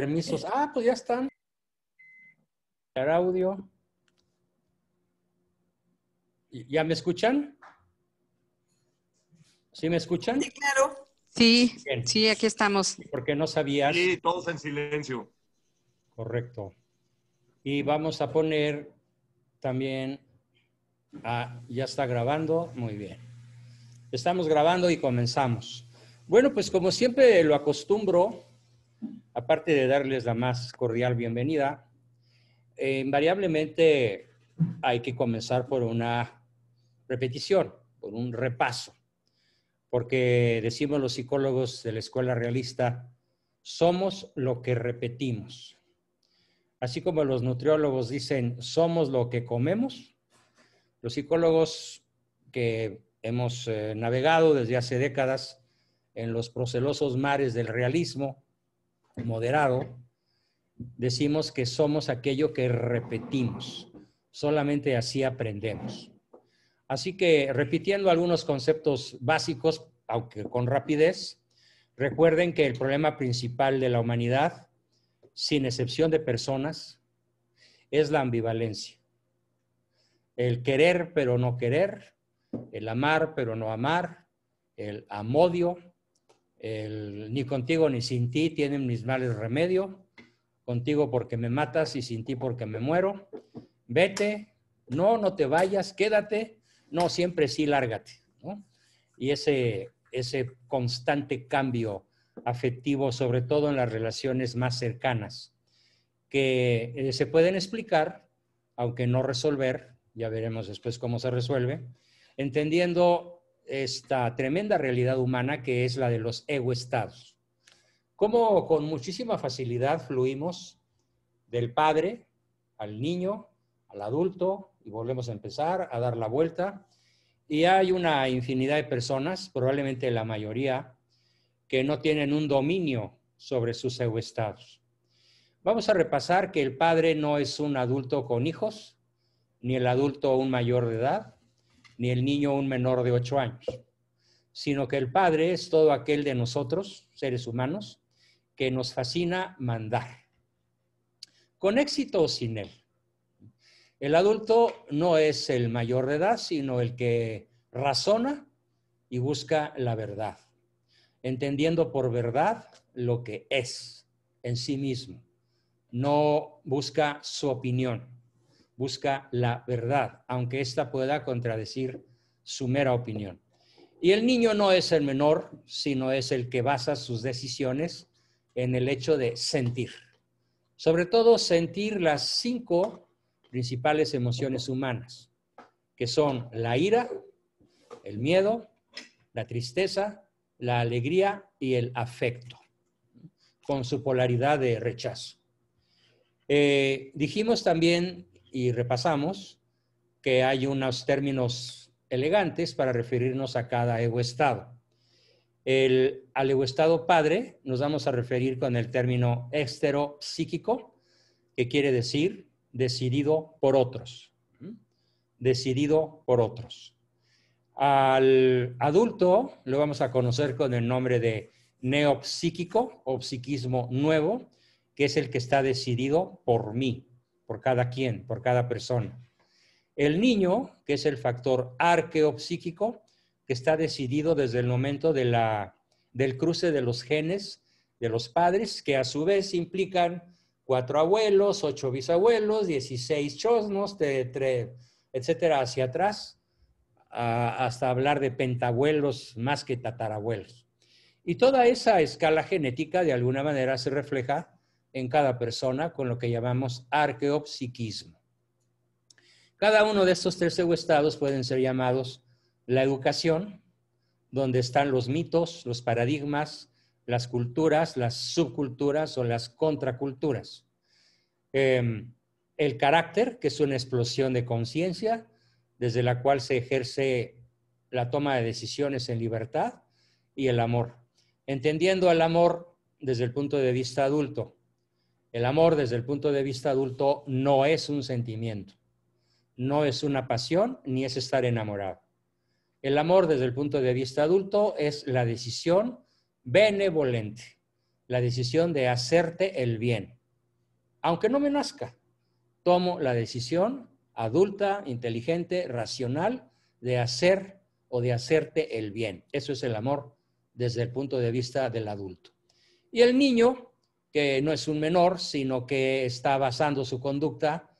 Permisos. Eh. Ah, pues ya están. El audio. ¿Ya me escuchan? ¿Sí me escuchan? Sí, claro. Sí, sí, aquí estamos. Porque no sabías. Sí, todos en silencio. Correcto. Y vamos a poner también Ah, ya está grabando, muy bien. Estamos grabando y comenzamos. Bueno, pues como siempre lo acostumbro, aparte de darles la más cordial bienvenida, eh, invariablemente hay que comenzar por una repetición, por un repaso, porque decimos los psicólogos de la escuela realista, somos lo que repetimos. Así como los nutriólogos dicen, somos lo que comemos, los psicólogos que hemos eh, navegado desde hace décadas en los procelosos mares del realismo, moderado, decimos que somos aquello que repetimos, solamente así aprendemos. Así que repitiendo algunos conceptos básicos, aunque con rapidez, recuerden que el problema principal de la humanidad, sin excepción de personas, es la ambivalencia. El querer pero no querer, el amar pero no amar, el amodio, ni contigo ni sin ti tienen mis males remedio, contigo porque me matas y sin ti porque me muero. Vete, no, no te vayas, quédate, no, siempre sí, lárgate. Y ese, ese constante cambio afectivo, sobre todo en las relaciones más cercanas, que eh, se pueden explicar, aunque no resolver, ya veremos después cómo se resuelve, entendiendo esta tremenda realidad humana que es la de los ego-estados. Cómo con muchísima facilidad fluimos del padre al niño, al adulto, y volvemos a empezar a dar la vuelta. Y hay una infinidad de personas, probablemente la mayoría, que no tienen un dominio sobre sus ego-estados. Vamos a repasar que el padre no es un adulto con hijos, ni el adulto un mayor de edad, ni el niño un menor de ocho años, sino que el Padre es todo aquel de nosotros, seres humanos, que nos fascina mandar, con éxito o sin él. El adulto no es el mayor de edad, sino el que razona y busca la verdad, entendiendo por verdad lo que es en sí mismo. No busca su opinión, busca la verdad, aunque ésta pueda contradecir su mera opinión. Y el niño no es el menor, sino es el que basa sus decisiones en el hecho de sentir. Sobre todo sentir las cinco principales emociones humanas, que son la ira, el miedo, la tristeza, la alegría y el afecto, con su polaridad de rechazo. Eh, dijimos también y repasamos que hay unos términos elegantes para referirnos a cada egoestado. El, al ego-estado padre nos vamos a referir con el término estero-psíquico, que quiere decir decidido por otros. Decidido por otros. Al adulto lo vamos a conocer con el nombre de neopsíquico o psiquismo nuevo, que es el que está decidido por mí por cada quien, por cada persona. El niño, que es el factor arqueopsíquico, que está decidido desde el momento del cruce de los genes de los padres, que a su vez implican cuatro abuelos, ocho bisabuelos, dieciséis chosnos, etcétera, hacia atrás, hasta hablar de pentabuelos más que tatarabuelos. Y toda esa escala genética de alguna manera se refleja en cada persona con lo que llamamos arqueopsiquismo. Cada uno de estos tres estados pueden ser llamados la educación, donde están los mitos, los paradigmas, las culturas, las subculturas o las contraculturas. Em, el carácter, que es una explosión de conciencia, desde la cual se ejerce la toma de decisiones en libertad, y el amor. Entendiendo al amor desde el punto de vista adulto, el amor desde el punto de vista adulto no es un sentimiento, no es una pasión ni es estar enamorado. El amor desde el punto de vista adulto es la decisión benevolente, la decisión de hacerte el bien. Aunque no me nazca, tomo la decisión adulta, inteligente, racional de hacer o de hacerte el bien. Eso es el amor desde el punto de vista del adulto. Y el niño que no es un menor, sino que está basando su conducta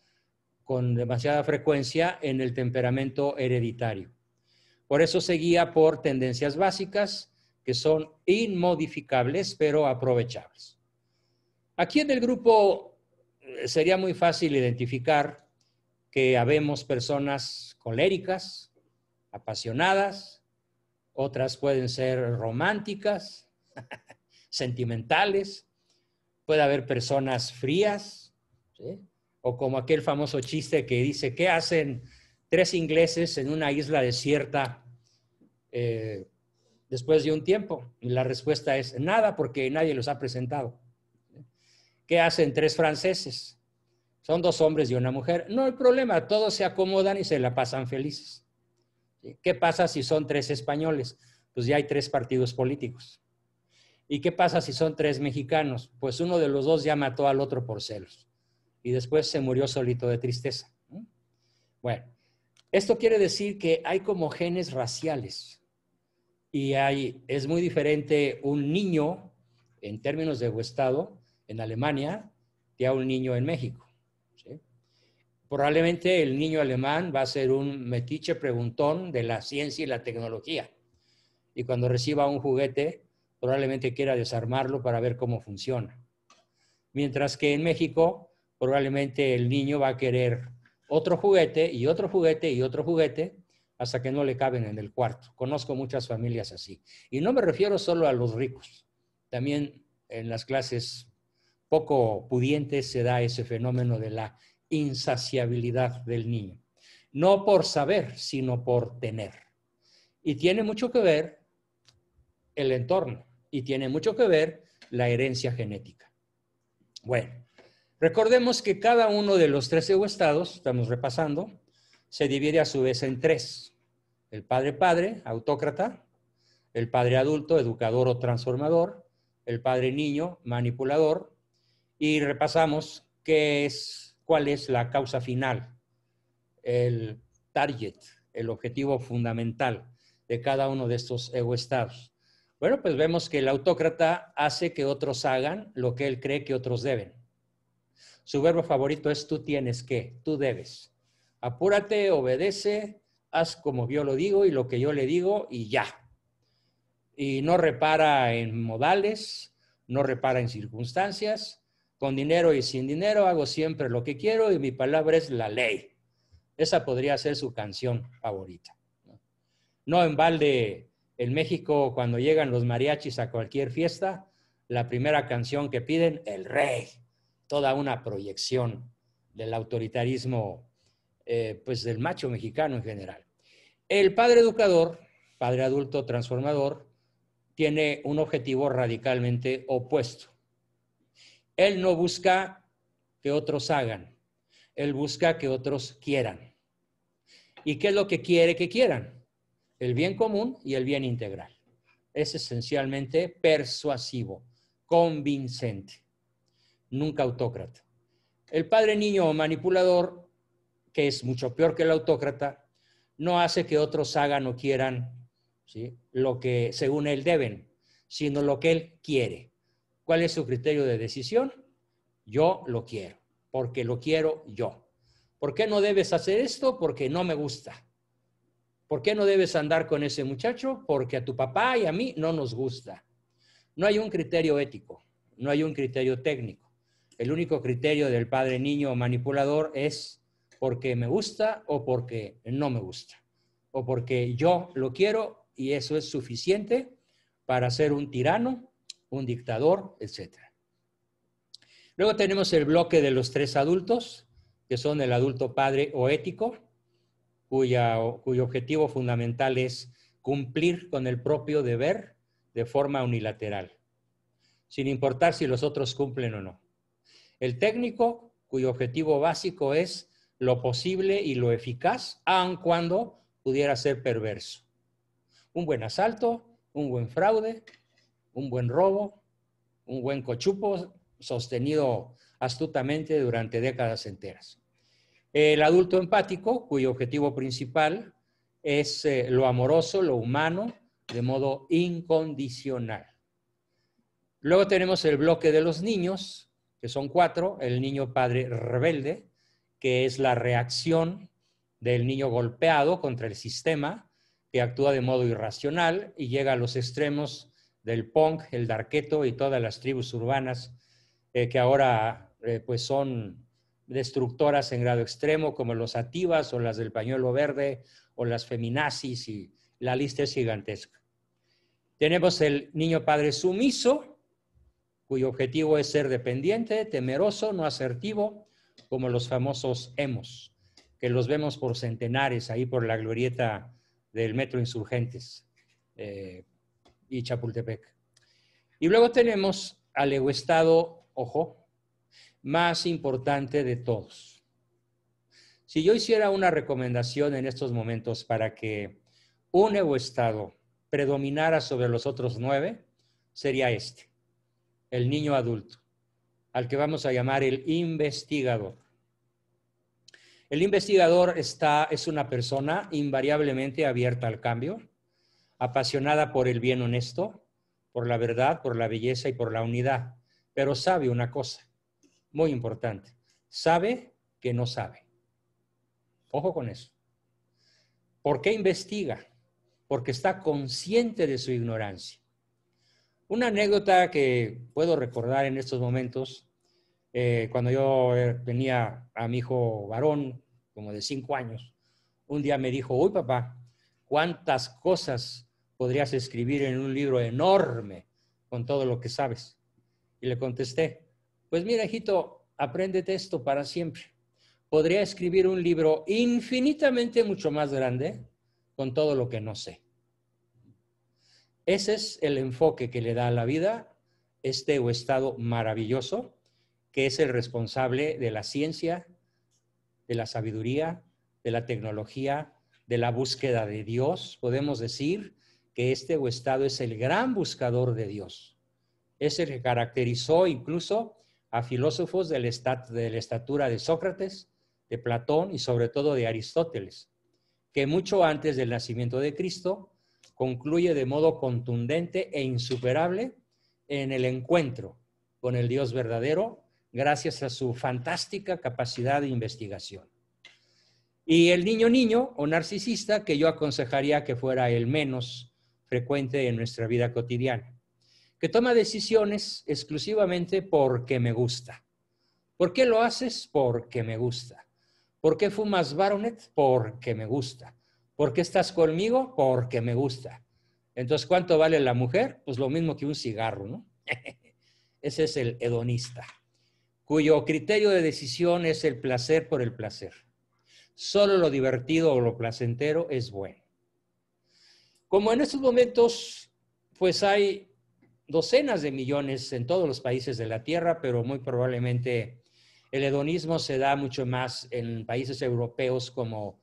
con demasiada frecuencia en el temperamento hereditario. Por eso se guía por tendencias básicas que son inmodificables pero aprovechables. Aquí en el grupo eh, sería muy fácil identificar que habemos personas coléricas, apasionadas, otras pueden ser románticas, sentimentales, Puede haber personas frías, o como aquel famoso chiste que dice, ¿qué hacen tres ingleses en una isla desierta eh, después de un tiempo? Y la respuesta es, nada, porque nadie los ha presentado. ¿Qué hacen tres franceses? Son dos hombres y una mujer. No hay problema, todos se acomodan y se la pasan felices. ¿Qué pasa si son tres españoles? Pues ya hay tres partidos políticos. ¿Y qué pasa si son tres mexicanos? Pues uno de los dos ya mató al otro por celos y después se murió solito de tristeza. Bueno, esto quiere decir que hay como genes raciales y hay, es muy diferente un niño en términos de estado en Alemania que a un niño en México. Probablemente el niño alemán va a ser un metiche preguntón de la ciencia y la tecnología y cuando reciba un juguete probablemente quiera desarmarlo para ver cómo funciona. Mientras que en México, probablemente el niño va a querer otro juguete y otro juguete y otro juguete hasta que no le caben en el cuarto. Conozco muchas familias así. Y no me refiero solo a los ricos. También en las clases poco pudientes se da ese fenómeno de la insaciabilidad del niño. No por saber, sino por tener. Y tiene mucho que ver el entorno y tiene mucho que ver la herencia genética. Bueno, recordemos que cada uno de los tres estados, estamos repasando, se divide a su vez en tres. El padre-padre, autócrata, el padre adulto, educador o transformador, el padre niño, manipulador, y repasamos qué es, cuál es la causa final, el target, el objetivo fundamental de cada uno de estos egoestados. Bueno, pues vemos que el autócrata hace que otros hagan lo que él cree que otros deben. Su verbo favorito es tú tienes que, tú debes. Apúrate, obedece, haz como yo lo digo y lo que yo le digo y ya. Y no repara en modales, no repara en circunstancias. Con dinero y sin dinero hago siempre lo que quiero y mi palabra es la ley. Esa podría ser su canción favorita. No en balde en México, cuando llegan los mariachis a cualquier fiesta, la primera canción que piden, El Rey, toda una proyección del autoritarismo, eh, pues del macho mexicano en general. El padre educador, padre adulto transformador, tiene un objetivo radicalmente opuesto. Él no busca que otros hagan, él busca que otros quieran. ¿Y qué es lo que quiere que quieran? el bien común y el bien integral. Es esencialmente persuasivo, convincente, nunca autócrata. El padre niño manipulador, que es mucho peor que el autócrata, no hace que otros hagan o quieran lo que según él deben, sino lo que él quiere. ¿Cuál es su criterio de decisión? Yo lo quiero, porque lo quiero yo. ¿Por qué no debes hacer esto? Porque no me gusta. ¿Por qué no debes andar con ese muchacho? Porque a tu papá y a mí no nos gusta. No hay un criterio ético, no hay un criterio técnico. El único criterio del padre niño manipulador es porque me gusta o porque no me gusta, o porque yo lo quiero y eso es suficiente para ser un tirano, un dictador, etc. Luego tenemos el bloque de los tres adultos, que son el adulto padre o ético, cuyo objetivo fundamental es cumplir con el propio deber de forma unilateral, sin importar si los otros cumplen o no. El técnico, cuyo objetivo básico es lo posible y lo eficaz, aun cuando pudiera ser perverso. Un buen asalto, un buen fraude, un buen robo, un buen cochupo sostenido astutamente durante décadas enteras. El adulto empático, cuyo objetivo principal es eh, lo amoroso, lo humano, de modo incondicional. Luego tenemos el bloque de los niños, que son cuatro. El niño padre rebelde, que es la reacción del niño golpeado contra el sistema, que actúa de modo irracional y llega a los extremos del punk, el darqueto y todas las tribus urbanas eh, que ahora eh, pues son destructoras en grado extremo como los ativas o las del pañuelo verde o las feminazis y la lista es gigantesca. Tenemos el niño padre sumiso, cuyo objetivo es ser dependiente, temeroso, no asertivo, como los famosos hemos, que los vemos por centenares ahí por la glorieta del Metro Insurgentes eh, y Chapultepec. Y luego tenemos al egoestado, ojo, más importante de todos. Si yo hiciera una recomendación en estos momentos para que un nuevo estado predominara sobre los otros nueve, sería este, el niño adulto, al que vamos a llamar el investigador. El investigador está, es una persona invariablemente abierta al cambio, apasionada por el bien honesto, por la verdad, por la belleza y por la unidad, pero sabe una cosa, muy importante. Sabe que no sabe. Ojo con eso. ¿Por qué investiga? Porque está consciente de su ignorancia. Una anécdota que puedo recordar en estos momentos, eh, cuando yo eh, tenía a mi hijo varón, como de cinco años, un día me dijo, uy papá, ¿cuántas cosas podrías escribir en un libro enorme con todo lo que sabes? Y le contesté, pues mira, hijito, apréndete esto para siempre. Podría escribir un libro infinitamente mucho más grande con todo lo que no sé. Ese es el enfoque que le da a la vida este o estado maravilloso, que es el responsable de la ciencia, de la sabiduría, de la tecnología, de la búsqueda de Dios. Podemos decir que este o estado es el gran buscador de Dios. Es el que caracterizó incluso a filósofos de la estatura de Sócrates, de Platón y sobre todo de Aristóteles, que mucho antes del nacimiento de Cristo concluye de modo contundente e insuperable en el encuentro con el Dios verdadero gracias a su fantástica capacidad de investigación. Y el niño niño o narcisista que yo aconsejaría que fuera el menos frecuente en nuestra vida cotidiana que toma decisiones exclusivamente porque me gusta. ¿Por qué lo haces? Porque me gusta. ¿Por qué fumas baronet? Porque me gusta. ¿Por qué estás conmigo? Porque me gusta. Entonces, ¿cuánto vale la mujer? Pues lo mismo que un cigarro, ¿no? Ese es el hedonista, cuyo criterio de decisión es el placer por el placer. Solo lo divertido o lo placentero es bueno. Como en estos momentos, pues hay docenas de millones en todos los países de la Tierra, pero muy probablemente el hedonismo se da mucho más en países europeos como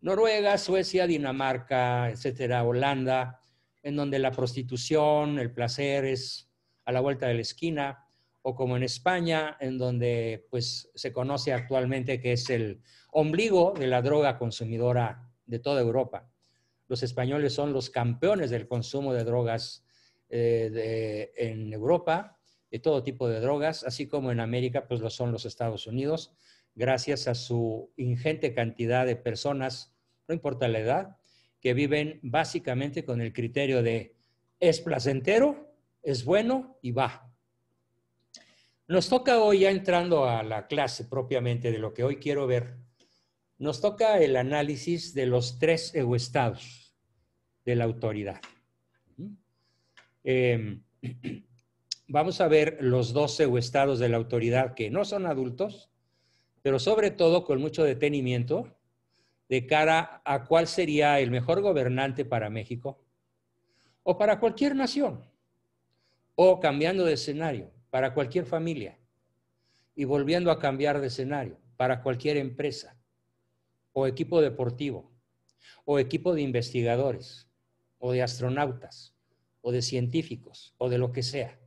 Noruega, Suecia, Dinamarca, etcétera, Holanda, en donde la prostitución, el placer es a la vuelta de la esquina, o como en España, en donde pues se conoce actualmente que es el ombligo de la droga consumidora de toda Europa. Los españoles son los campeones del consumo de drogas eh, en Europa, de todo tipo de drogas, así como en América, pues lo son los Estados Unidos, gracias a su ingente cantidad de personas, no importa la edad, que viven básicamente con el criterio de es placentero, es bueno y va. Nos toca hoy, ya entrando a la clase propiamente de lo que hoy quiero ver, nos toca el análisis de los tres egoestados de la autoridad. Em, vamos a ver los 12 estados de la autoridad que no son adultos, pero sobre todo con mucho detenimiento de cara a cuál sería el mejor gobernante para México o para cualquier nación, o cambiando de escenario, para cualquier familia, y volviendo a cambiar de escenario, para cualquier empresa, o equipo deportivo, o equipo de investigadores, o de astronautas o de científicos o de lo que sea.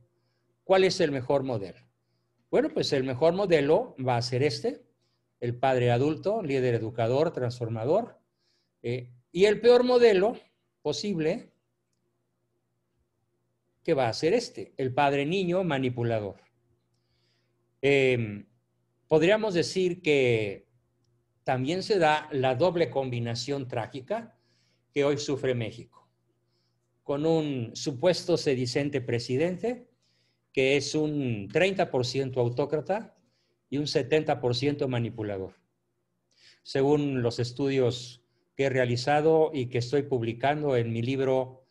¿Cuál es el mejor modelo? Bueno, pues el mejor modelo va a ser este, el padre adulto, líder educador, transformador. Eh, y el peor modelo posible, que va a ser este, el padre niño manipulador. Em, podríamos decir que también se da la doble combinación trágica que hoy sufre México con un supuesto sedicente presidente, que es un 30% autócrata y un 70% manipulador. Según los estudios que he realizado y que estoy publicando en mi libro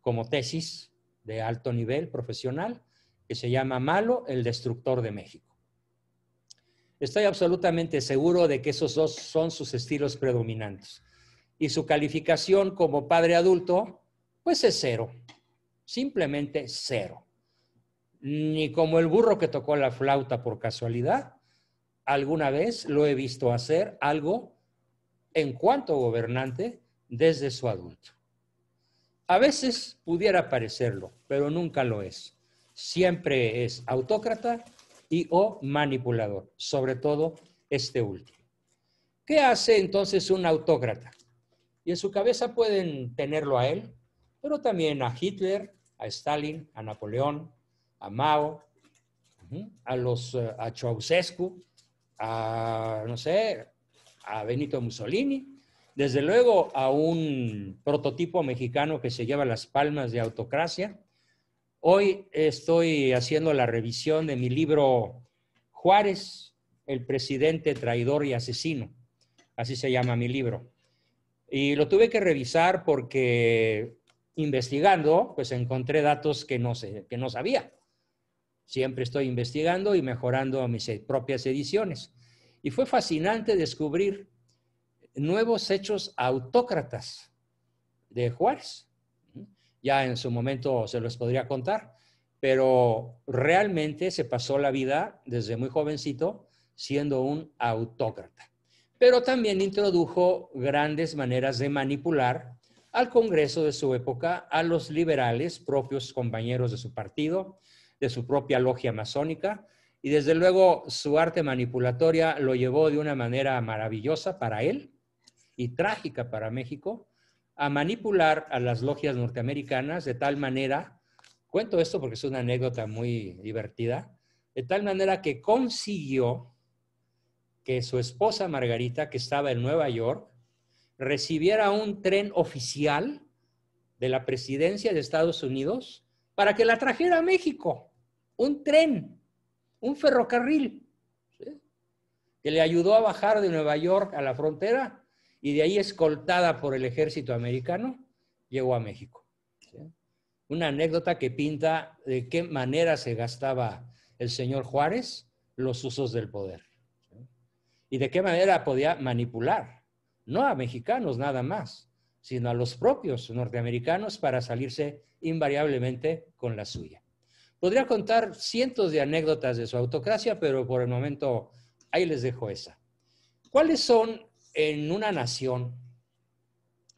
como tesis de alto nivel profesional, que se llama Malo, el destructor de México. Estoy absolutamente seguro de que esos dos son sus estilos predominantes. Y su calificación como padre adulto pues es cero, simplemente cero. Ni como el burro que tocó la flauta por casualidad, alguna vez lo he visto hacer algo en cuanto gobernante desde su adulto. A veces pudiera parecerlo, pero nunca lo es. Siempre es autócrata y o manipulador, sobre todo este último. ¿Qué hace entonces un autócrata? Y en su cabeza pueden tenerlo a él, pero también a Hitler, a Stalin, a Napoleón, a Mao, a los eh, a Ceausescu, a no sé, a Benito Mussolini, desde luego a un prototipo mexicano que se lleva las palmas de autocracia. Hoy estoy haciendo la revisión de mi libro Juárez, el presidente traidor y asesino. Así se llama mi libro. Y lo tuve que revisar porque investigando, pues encontré datos que no, sé, que no sabía. Siempre estoy investigando y mejorando mis e, propias ediciones. Y fue fascinante descubrir nuevos hechos autócratas de Juárez. Ya en su momento se los podría contar, pero realmente se pasó la vida desde muy jovencito siendo un autócrata. Pero también introdujo grandes maneras de manipular al Congreso de su época, a los liberales, propios compañeros de su partido, de su propia logia masónica, y desde luego su arte manipulatoria lo llevó de una manera maravillosa para él y trágica para México a manipular a las logias norteamericanas de tal manera, cuento esto porque es una anécdota muy divertida, de tal manera que consiguió que su esposa Margarita, que estaba en Nueva York, recibiera un tren oficial de la presidencia de Estados Unidos para que la trajera a México. Un tren, un ferrocarril, que le ayudó a bajar de Nueva York a la frontera y de ahí escoltada por el ejército americano, llegó a México. Una anécdota que pinta de qué manera se gastaba el señor Juárez los usos del poder y de qué manera podía manipular no a mexicanos nada más, sino a los propios norteamericanos para salirse invariablemente con la suya. Podría contar cientos de anécdotas de su autocracia, pero por el momento ahí les dejo esa. ¿Cuáles son en una nación,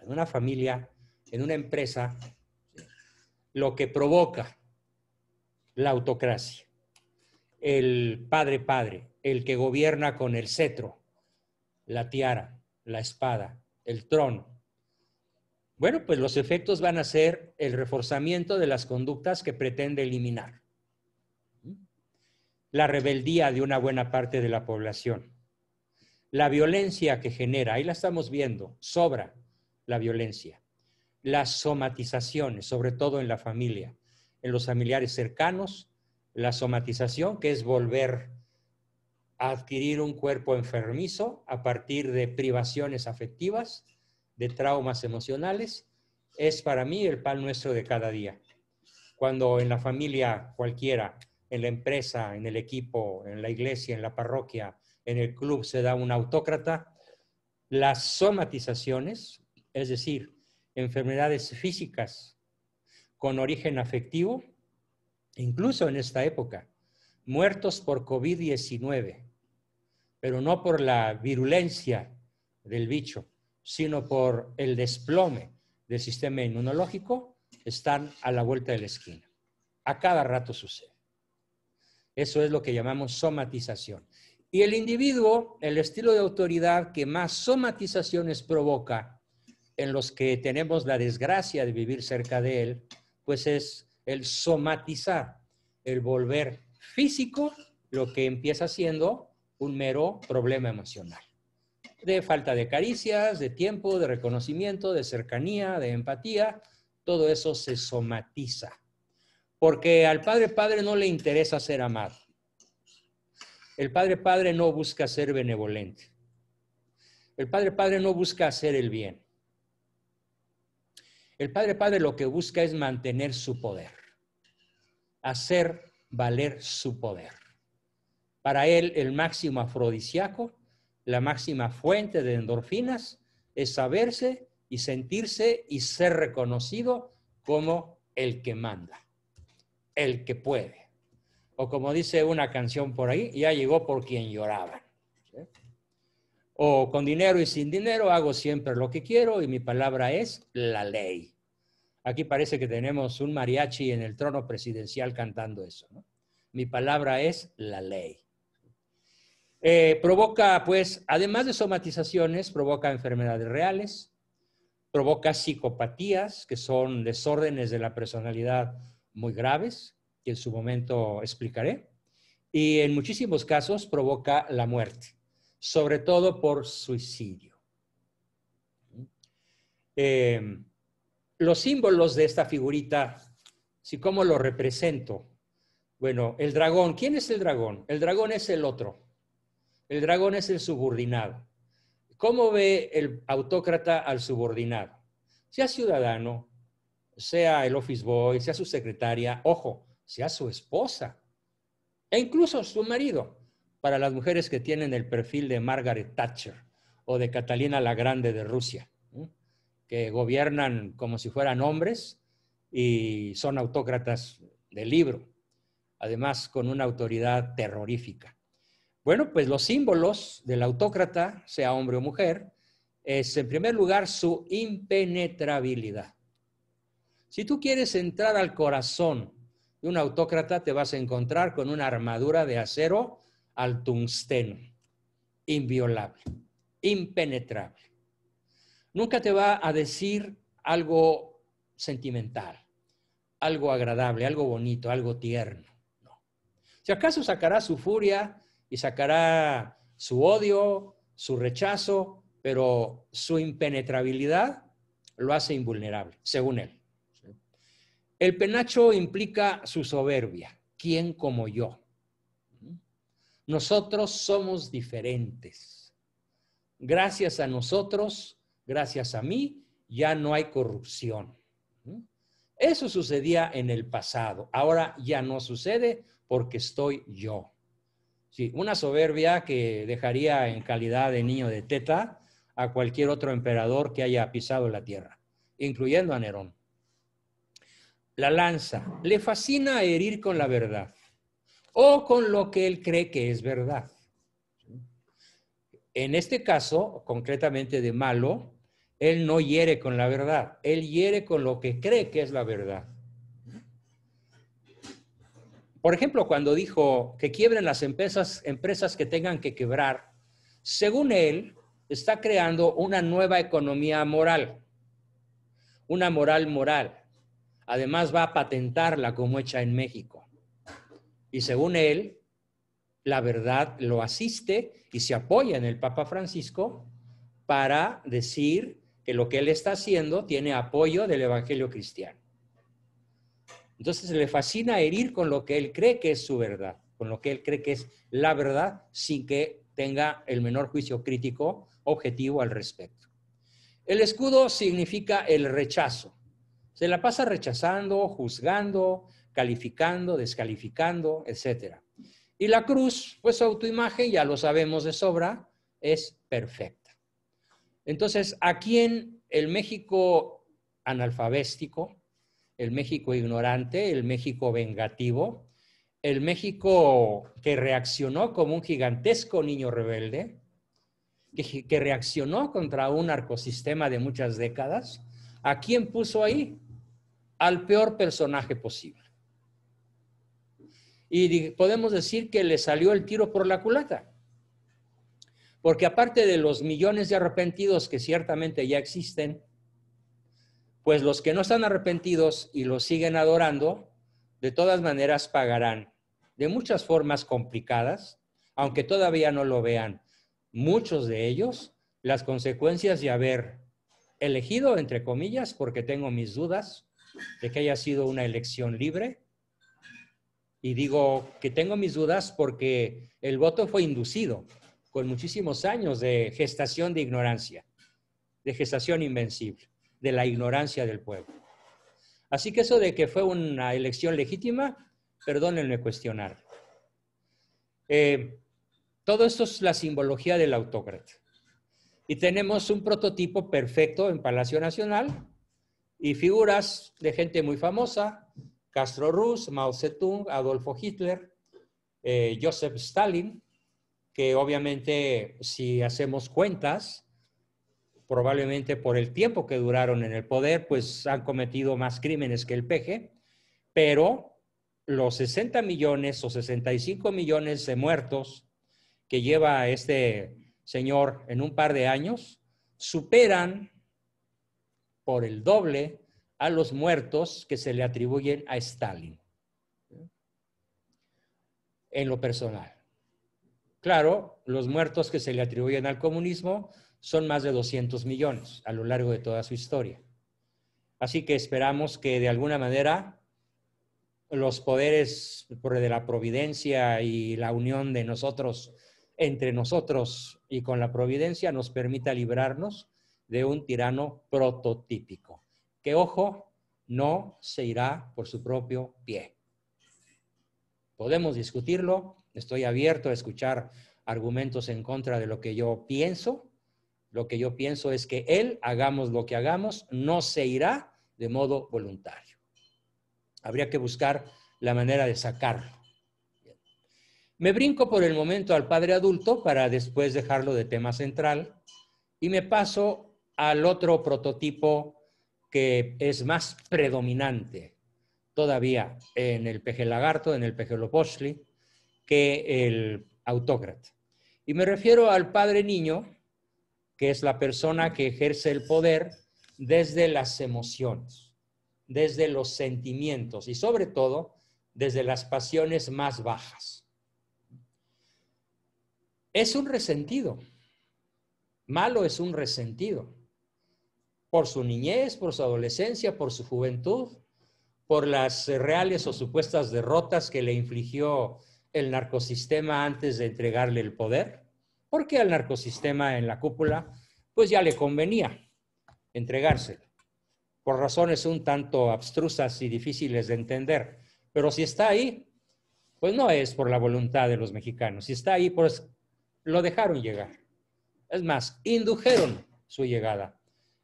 en una familia, en una empresa, lo que provoca la autocracia? El padre padre, el que gobierna con el cetro, la tiara, la espada, el trono. Bueno, pues los efectos van a ser el reforzamiento de las conductas que pretende eliminar. La rebeldía de una buena parte de la población. La violencia que genera, ahí la estamos viendo, sobra la violencia. Las somatizaciones, sobre todo en la familia, en los familiares cercanos, la somatización, que es volver adquirir un cuerpo enfermizo a partir de privaciones afectivas, de traumas emocionales, es para mí el pan nuestro de cada día. Cuando en la familia cualquiera, en la empresa, en el equipo, en la iglesia, en la parroquia, en el club se da un autócrata, las somatizaciones, es decir, enfermedades físicas con origen afectivo, incluso en esta época, muertos por COVID-19, pero no por la virulencia del bicho, sino por el desplome del sistema inmunológico, están a la vuelta de la esquina. A cada rato sucede. Eso es lo que llamamos somatización. Y el individuo, el estilo de autoridad que más somatizaciones provoca en los que tenemos la desgracia de vivir cerca de él, pues es el somatizar, el volver físico lo que empieza siendo un mero problema emocional, de falta de caricias, de tiempo, de reconocimiento, de cercanía, de empatía, todo eso se somatiza. Porque al Padre Padre no le interesa ser amado. El Padre Padre no busca ser benevolente. El Padre Padre no busca hacer el bien. El Padre Padre lo que busca es mantener su poder, hacer valer su poder. Para él, el máximo afrodisíaco, la máxima fuente de endorfinas, es saberse y sentirse y ser reconocido como el que manda, el que puede. O como dice una canción por ahí, ya llegó por quien lloraban. O con dinero y sin dinero hago siempre lo que quiero y mi palabra es la ley. Aquí parece que tenemos un mariachi en el trono presidencial cantando eso. Mi palabra es la ley. Eh, provoca, pues, además de somatizaciones, provoca enfermedades reales, provoca psicopatías, que son desórdenes de la personalidad muy graves, que en su momento explicaré, y en muchísimos casos provoca la muerte, sobre todo por suicidio. Eh, los símbolos de esta figurita, si cómo lo represento. Bueno, el dragón, ¿quién es el dragón? El dragón es el otro el dragón es el subordinado. ¿Cómo ve el autócrata al subordinado? Sea ciudadano, sea el office boy, sea su secretaria, ojo, sea su esposa e incluso su marido, para las mujeres que tienen el perfil de Margaret Thatcher o de Catalina la Grande de Rusia, que gobiernan como si fueran hombres y son autócratas del libro, además con una autoridad terrorífica. Bueno, pues los símbolos del autócrata, sea hombre o mujer, es en primer lugar su impenetrabilidad. Si tú quieres entrar al corazón de un autócrata, te vas a encontrar con una armadura de acero al tungsteno, inviolable, impenetrable. Nunca te va a decir algo sentimental, algo agradable, algo bonito, algo tierno. Si acaso sacará su furia y sacará su odio, su rechazo, pero su impenetrabilidad lo hace invulnerable, según él. El penacho implica su soberbia. ¿Quién como yo? Nosotros somos diferentes. Gracias a nosotros, gracias a mí, ya no hay corrupción. Eso sucedía en el pasado. Ahora ya no sucede porque estoy yo una soberbia que dejaría en calidad de niño de teta a cualquier otro emperador que haya pisado la tierra, incluyendo a Nerón. La lanza. Le fascina herir con la verdad o con lo que él cree que es verdad. En este caso, concretamente de Malo, él no hiere con la verdad, él hiere con lo que cree que es la verdad. Por ejemplo, cuando dijo que quiebren las empresas, empresas que tengan que quebrar, según él, está creando una nueva economía moral, una moral moral. Además, va a patentarla como hecha en México. Y según él, la verdad lo asiste y se apoya en el Papa Francisco para decir que lo que él está haciendo tiene apoyo del Evangelio cristiano. Entonces le fascina herir con lo que él cree que es su verdad, con lo que él cree que es la verdad, sin que tenga el menor juicio crítico objetivo al respecto. El escudo significa el rechazo. Se la pasa rechazando, juzgando, calificando, descalificando, etc. Y la cruz, pues su autoimagen, ya lo sabemos de sobra, es perfecta. Entonces, ¿a quién el México analfabéstico, el México ignorante, el México vengativo, el México que reaccionó como un gigantesco niño rebelde, que, reaccionó contra un arcosistema de muchas décadas, ¿a quién puso ahí? Al peor personaje posible. Y podemos decir que le salió el tiro por la culata. Porque aparte de los millones de arrepentidos que ciertamente ya existen, pues los que no están arrepentidos y los siguen adorando, de todas maneras pagarán, de muchas formas complicadas, aunque todavía no lo vean. Muchos de ellos, las consecuencias de haber elegido, entre comillas, porque tengo mis dudas de que haya sido una elección libre. Y digo que tengo mis dudas porque el voto fue inducido con muchísimos años de gestación de ignorancia, de gestación invencible de la ignorancia del pueblo. Así que eso de que fue una elección legítima, perdónenme cuestionar. Eh, todo esto es la simbología del autócrata. Y tenemos un prototipo perfecto en Palacio Nacional y figuras de gente muy famosa, Castro Ruz, Mao Zedong, Adolfo Hitler, eh, Joseph Stalin, que obviamente si hacemos cuentas, probablemente por el tiempo que duraron en el poder, pues han cometido más crímenes que el peje, pero los 60 millones o 65 millones de muertos que lleva este señor en un par de años superan por el doble a los muertos que se le atribuyen a Stalin en lo personal. Claro, los muertos que se le atribuyen al comunismo son más de 200 millones a lo largo de toda su historia. Así que esperamos que de alguna manera los poderes de la providencia y la unión de nosotros entre nosotros y con la providencia nos permita librarnos de un tirano prototípico, que ojo, no se irá por su propio pie. Podemos discutirlo, estoy abierto a escuchar argumentos en contra de lo que yo pienso, lo que yo pienso es que Él, hagamos lo que hagamos, no se irá de modo voluntario. Habría que buscar la manera de sacarlo. Me brinco por el momento al padre adulto para después dejarlo de tema central y me paso al otro prototipo que es más predominante todavía en el peje lagarto, en el peje loposli, que el autócrata. Y me refiero al padre niño que es la persona que ejerce el poder desde las emociones, desde los sentimientos y sobre todo desde las pasiones más bajas. Es un resentido. Malo es un resentido. Por su niñez, por su adolescencia, por su juventud, por las reales o supuestas derrotas que le infligió el narcosistema antes de entregarle el poder porque al narcosistema en la cúpula, pues ya le convenía entregárselo, por razones un tanto abstrusas y difíciles de entender. Pero si está ahí, pues no es por la voluntad de los mexicanos, si está ahí, pues lo dejaron llegar. Es más, indujeron su llegada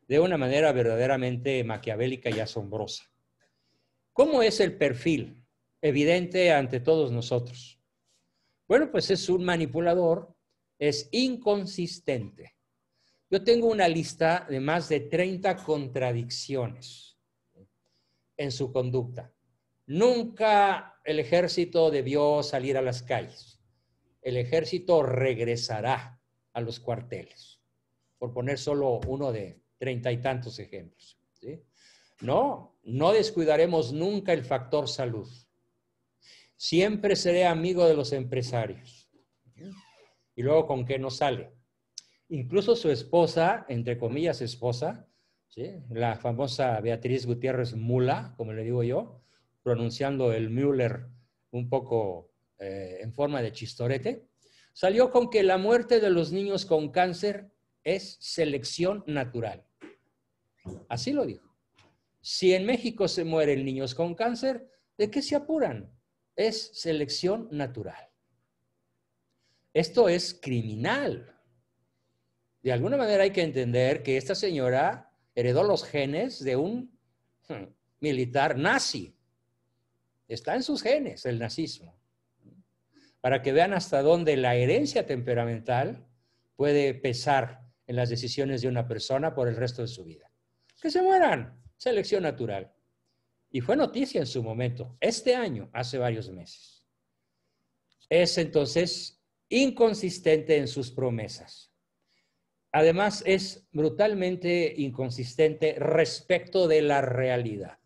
de una manera verdaderamente maquiavélica y asombrosa. ¿Cómo es el perfil evidente ante todos nosotros? Bueno, pues es un manipulador es inconsistente. Yo tengo una lista de más de 30 contradicciones en su conducta. Nunca el ejército debió salir a las calles. El ejército regresará a los cuarteles, por poner solo uno de treinta y tantos ejemplos. No, no descuidaremos nunca el factor salud. Siempre seré amigo de los empresarios y luego con qué no sale. Incluso su esposa, entre comillas esposa, la famosa Beatriz Gutiérrez Mula, como le digo yo, pronunciando el Müller un poco eh, en forma de chistorete, salió con que la muerte de los niños con cáncer es selección natural. Así lo dijo. Si en México se mueren niños con cáncer, ¿de qué se apuran? Es selección natural. Esto es criminal. De alguna manera hay que entender que esta señora heredó los genes de un hmm, militar nazi. Está en sus genes el nazismo. Para que vean hasta dónde la herencia temperamental puede pesar en las decisiones de una persona por el resto de su vida. Que se mueran, selección natural. Y fue noticia en su momento, este año, hace varios meses. Es entonces inconsistente en sus promesas. Además, es brutalmente inconsistente respecto de la realidad.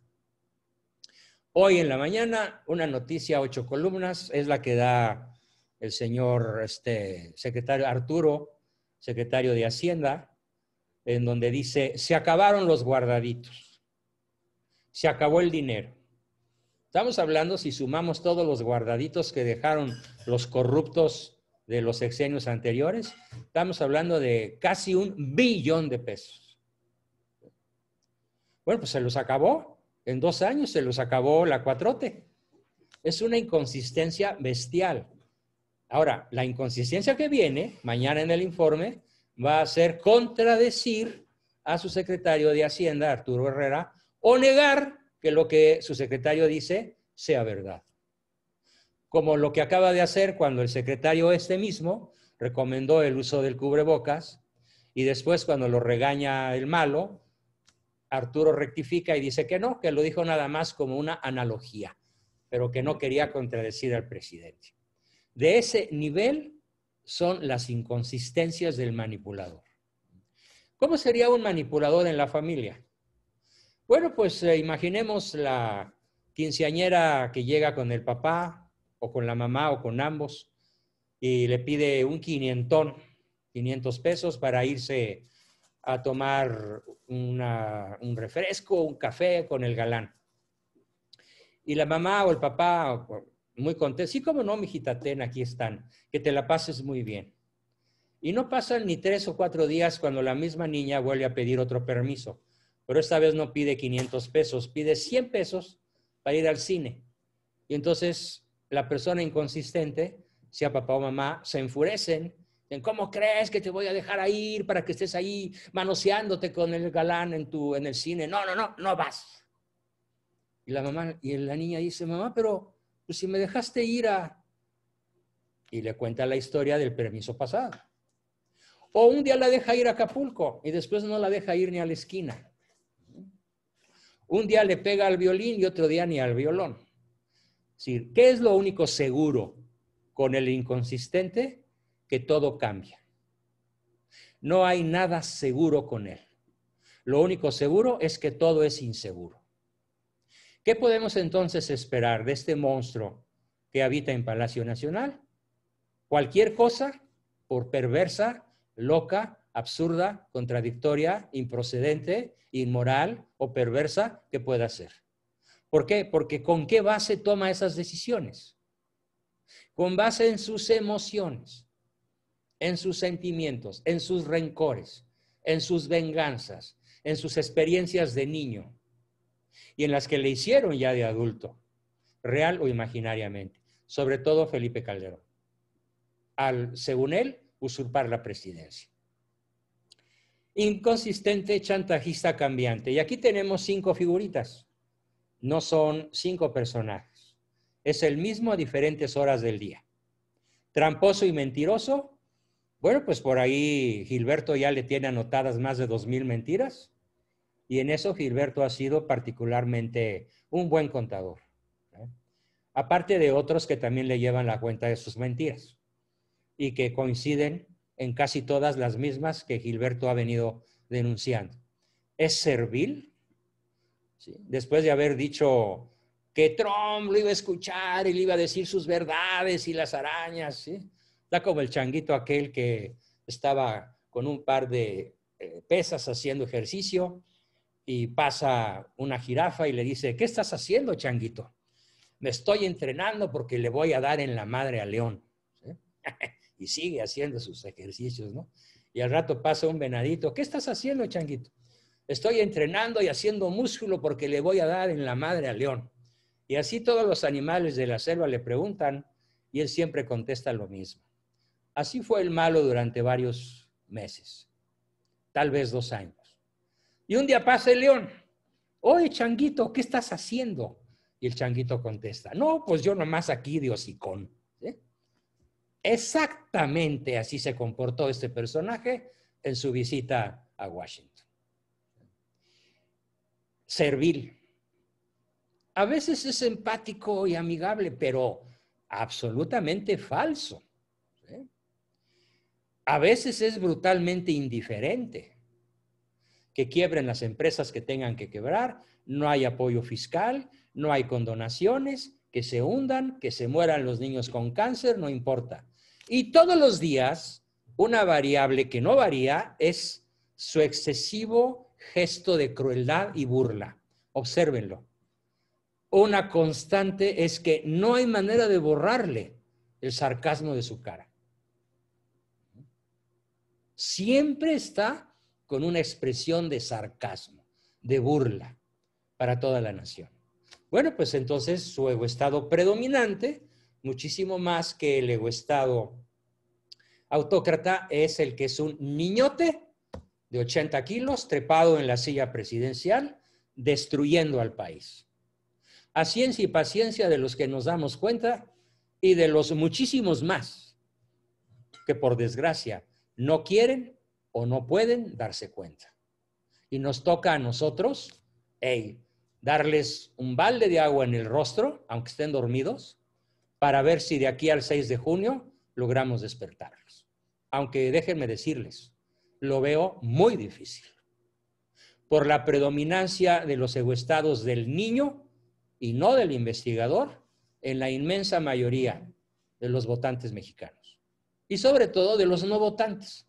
Hoy en la mañana, una noticia, ocho columnas, es la que da el señor este, secretario Arturo, secretario de Hacienda, en donde dice, se acabaron los guardaditos, se acabó el dinero. Estamos hablando, si sumamos todos los guardaditos que dejaron los corruptos de los sexenios anteriores, estamos hablando de casi un billón de pesos. Bueno, pues se los acabó. En dos años se los acabó la cuatrote. Es una inconsistencia bestial. Ahora, la inconsistencia que viene mañana en el informe va a ser contradecir a su secretario de Hacienda, Arturo Herrera, o negar que lo que su secretario dice sea verdad como lo que acaba de hacer cuando el secretario este mismo recomendó el uso del cubrebocas y después cuando lo regaña el malo, Arturo rectifica y dice que no, que lo dijo nada más como una analogía, pero que no quería contradecir al presidente. De ese nivel son las inconsistencias del manipulador. ¿Cómo sería un manipulador en la familia? Bueno, pues eh, imaginemos la quinceañera que llega con el papá, o con la mamá o con ambos y le pide un quinientón, 500 pesos para irse a tomar un refresco, un café con el galán. Y la mamá o el papá, muy contento, sí, como no, mijita, ten, aquí están, que te la pases muy bien. Y no pasan ni tres o cuatro días cuando la misma niña vuelve a pedir otro permiso, pero esta vez no pide 500 pesos, pide 100 pesos para ir al cine. Y entonces la persona inconsistente, sea papá o mamá, se enfurecen. En cómo crees que te voy a dejar ir para que estés ahí manoseándote con el galán en tu en el cine. No, no, no, no vas. Y la mamá y la niña dice, "Mamá, pero pues, si me dejaste ir a y le cuenta la historia del permiso pasado. O un día la deja ir a Acapulco y después no la deja ir ni a la esquina. Un día le pega al violín y otro día ni al violón decir, ¿qué es lo único seguro con el inconsistente? Que todo cambia. No hay nada seguro con él. Lo único seguro es que todo es inseguro. ¿Qué podemos entonces esperar de este monstruo que habita en Palacio Nacional? Cualquier cosa, por perversa, loca, absurda, contradictoria, improcedente, inmoral o perversa que pueda ser. ¿Por qué? Porque con qué base toma esas decisiones. Con base en sus emociones, en sus sentimientos, en sus rencores, en sus venganzas, en sus experiencias de niño y en las que le hicieron ya de adulto, real o imaginariamente, sobre todo Felipe Calderón, al, según él, usurpar la presidencia. Inconsistente, chantajista, cambiante. Y aquí tenemos cinco figuritas no son cinco personajes. Es el mismo a diferentes horas del día. Tramposo y mentiroso. Bueno, pues por ahí Gilberto ya le tiene anotadas más de dos mil mentiras. Y en eso Gilberto ha sido particularmente un buen contador. Aparte de otros que también le llevan la cuenta de sus mentiras y que coinciden en casi todas las mismas que Gilberto ha venido denunciando. Es servil Después de haber dicho que Trump lo iba a escuchar y le iba a decir sus verdades y las arañas, ¿sí? Está como el changuito aquel que estaba con un par de eh, pesas haciendo ejercicio y pasa una jirafa y le dice, ¿qué estás haciendo, changuito? Me estoy entrenando porque le voy a dar en la madre al león. y sigue haciendo sus ejercicios, ¿no? Y al rato pasa un venadito, ¿qué estás haciendo, changuito? Estoy entrenando y haciendo músculo porque le voy a dar en la madre al león. Y así todos los animales de la selva le preguntan y él siempre contesta lo mismo. Así fue el malo durante varios meses, tal vez dos años. Y un día pasa el león. Oye, changuito, ¿qué estás haciendo? Y el changuito contesta, no, pues yo nomás aquí de hocicón. Exactamente así se comportó este personaje en su visita a Washington servil. A veces es empático y amigable, pero absolutamente falso. A veces es brutalmente indiferente. Que quiebren las empresas que tengan que quebrar, no hay apoyo fiscal, no hay condonaciones, que se hundan, que se mueran los niños con cáncer, no importa. Y todos los días, una variable que no varía es su excesivo gesto de crueldad y burla. Obsérvenlo. Una constante es que no hay manera de borrarle el sarcasmo de su cara. Siempre está con una expresión de sarcasmo, de burla para toda la nación. Bueno, pues entonces su egoestado predominante, muchísimo más que el egoestado autócrata, es el que es un niñote de 80 kilos, trepado en la silla presidencial, destruyendo al país. A ciencia y paciencia de los que nos damos cuenta y de los muchísimos más que por desgracia no quieren o no pueden darse cuenta. Y nos toca a nosotros, eh, darles un balde de agua en el rostro, aunque estén dormidos, para ver si de aquí al 6 de junio logramos despertarlos. Aunque déjenme decirles, lo veo muy difícil por la predominancia de los egoestados del niño y no del investigador en la inmensa mayoría de los votantes mexicanos. Y sobre todo de los no votantes,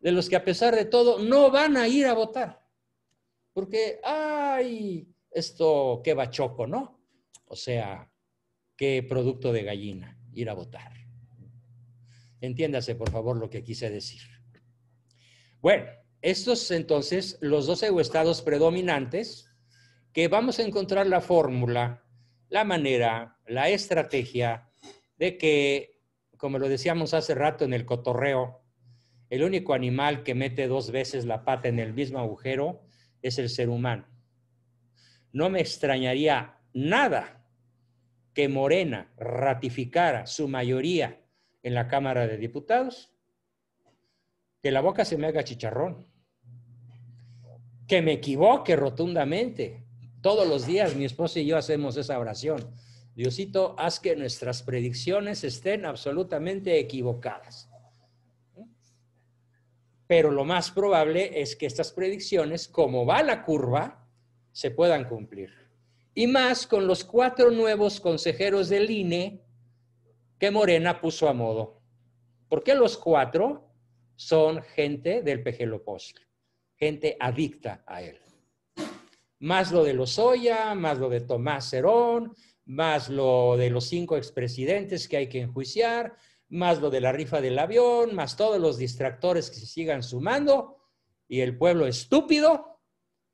de los que a pesar de todo no van a ir a votar. Porque, ay, esto qué bachoco, ¿no? O sea, qué producto de gallina ir a votar. Entiéndase, por favor, lo que quise decir. Bueno, estos entonces, los dos estados predominantes, que vamos a encontrar la fórmula, la manera, la estrategia de que, como lo decíamos hace rato en el cotorreo, el único animal que mete dos veces la pata en el mismo agujero es el ser humano. No me extrañaría nada que Morena ratificara su mayoría en la Cámara de Diputados que la boca se me haga chicharrón, que me equivoque rotundamente. Todos los días mi esposa y yo hacemos esa oración. Diosito, haz que nuestras predicciones estén absolutamente equivocadas. Pero lo más probable es que estas predicciones, como va la curva, se puedan cumplir. Y más con los cuatro nuevos consejeros del INE que Morena puso a modo. ¿Por qué los cuatro? son gente del pejelopós, gente adicta a él. Más lo de Lozoya, más lo de Tomás Cerón, más lo de los cinco expresidentes que hay que enjuiciar, más lo de la rifa del avión, más todos los distractores que se sigan sumando, y el pueblo estúpido,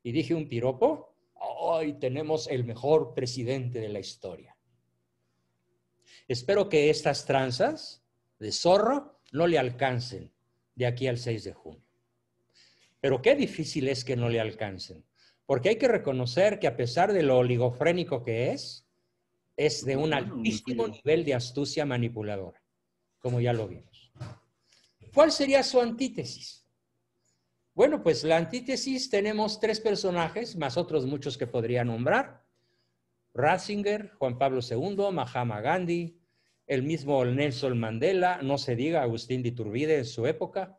y dije un piropo, hoy tenemos el mejor presidente de la historia. Espero que estas tranzas de zorro no le alcancen de aquí al 6 de junio. Pero qué difícil es que no le alcancen, porque hay que reconocer que a pesar de lo oligofrénico que es, es de un altísimo nivel de astucia manipuladora, como ya lo vimos. ¿Cuál sería su antítesis? Bueno, pues la antítesis tenemos tres personajes, más otros muchos que podría nombrar. Ratzinger, Juan Pablo II, Mahama Gandhi, el mismo Nelson Mandela, no se diga Agustín de Iturbide en su época,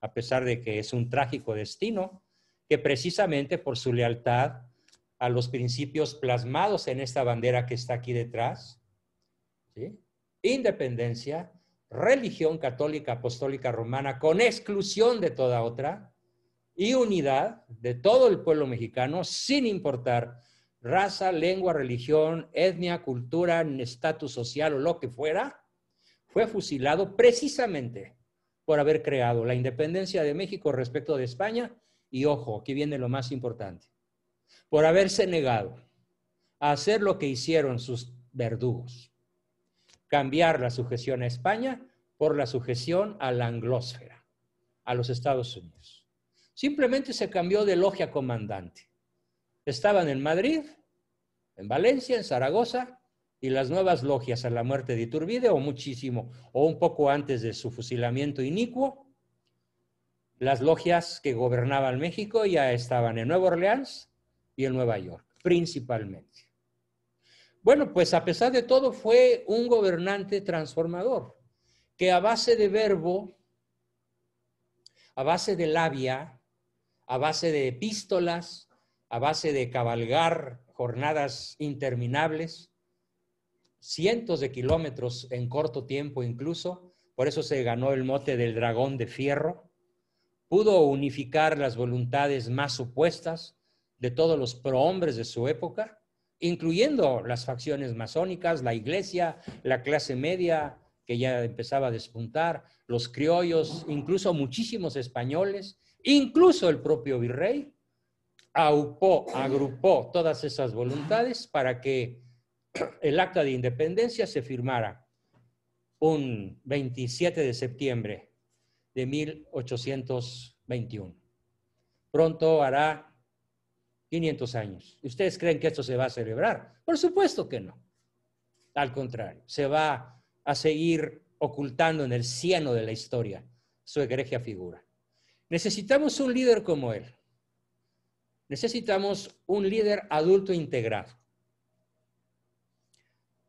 a pesar de que es un trágico destino, que precisamente por su lealtad a los principios plasmados en esta bandera que está aquí detrás, ¿sí? independencia, religión católica apostólica romana con exclusión de toda otra y unidad de todo el pueblo mexicano sin importar raza, lengua, religión, etnia, cultura, estatus social o lo que fuera, fue fusilado precisamente por haber creado la independencia de México respecto de España y, ojo, aquí viene lo más importante, por haberse negado a hacer lo que hicieron sus verdugos, cambiar la sujeción a España por la sujeción a la anglósfera, a los Estados Unidos. Simplemente se cambió de logia comandante. Estaban en Madrid, en Valencia, en Zaragoza y las nuevas logias a la muerte de Iturbide o muchísimo o un poco antes de su fusilamiento inicuo. Las logias que gobernaban México ya estaban en Nueva Orleans y en Nueva York, principalmente. Bueno, pues a pesar de todo fue un gobernante transformador, que a base de verbo, a base de labia, a base de epístolas, a base de cabalgar jornadas interminables, cientos de kilómetros en corto tiempo incluso, por eso se ganó el mote del dragón de fierro, pudo unificar las voluntades más supuestas de todos los prohombres de su época, incluyendo las facciones masónicas, la iglesia, la clase media, que ya empezaba a despuntar, los criollos, incluso muchísimos españoles, incluso el propio virrey, agrupó todas esas voluntades para que el acta de independencia se firmara un 27 de septiembre de 1821. Pronto hará 500 años. ¿Ustedes creen que esto se va a celebrar? Por supuesto que no. Al contrario, se va a seguir ocultando en el cieno de la historia su egregia figura. Necesitamos un líder como él, Necesitamos un líder adulto integrado.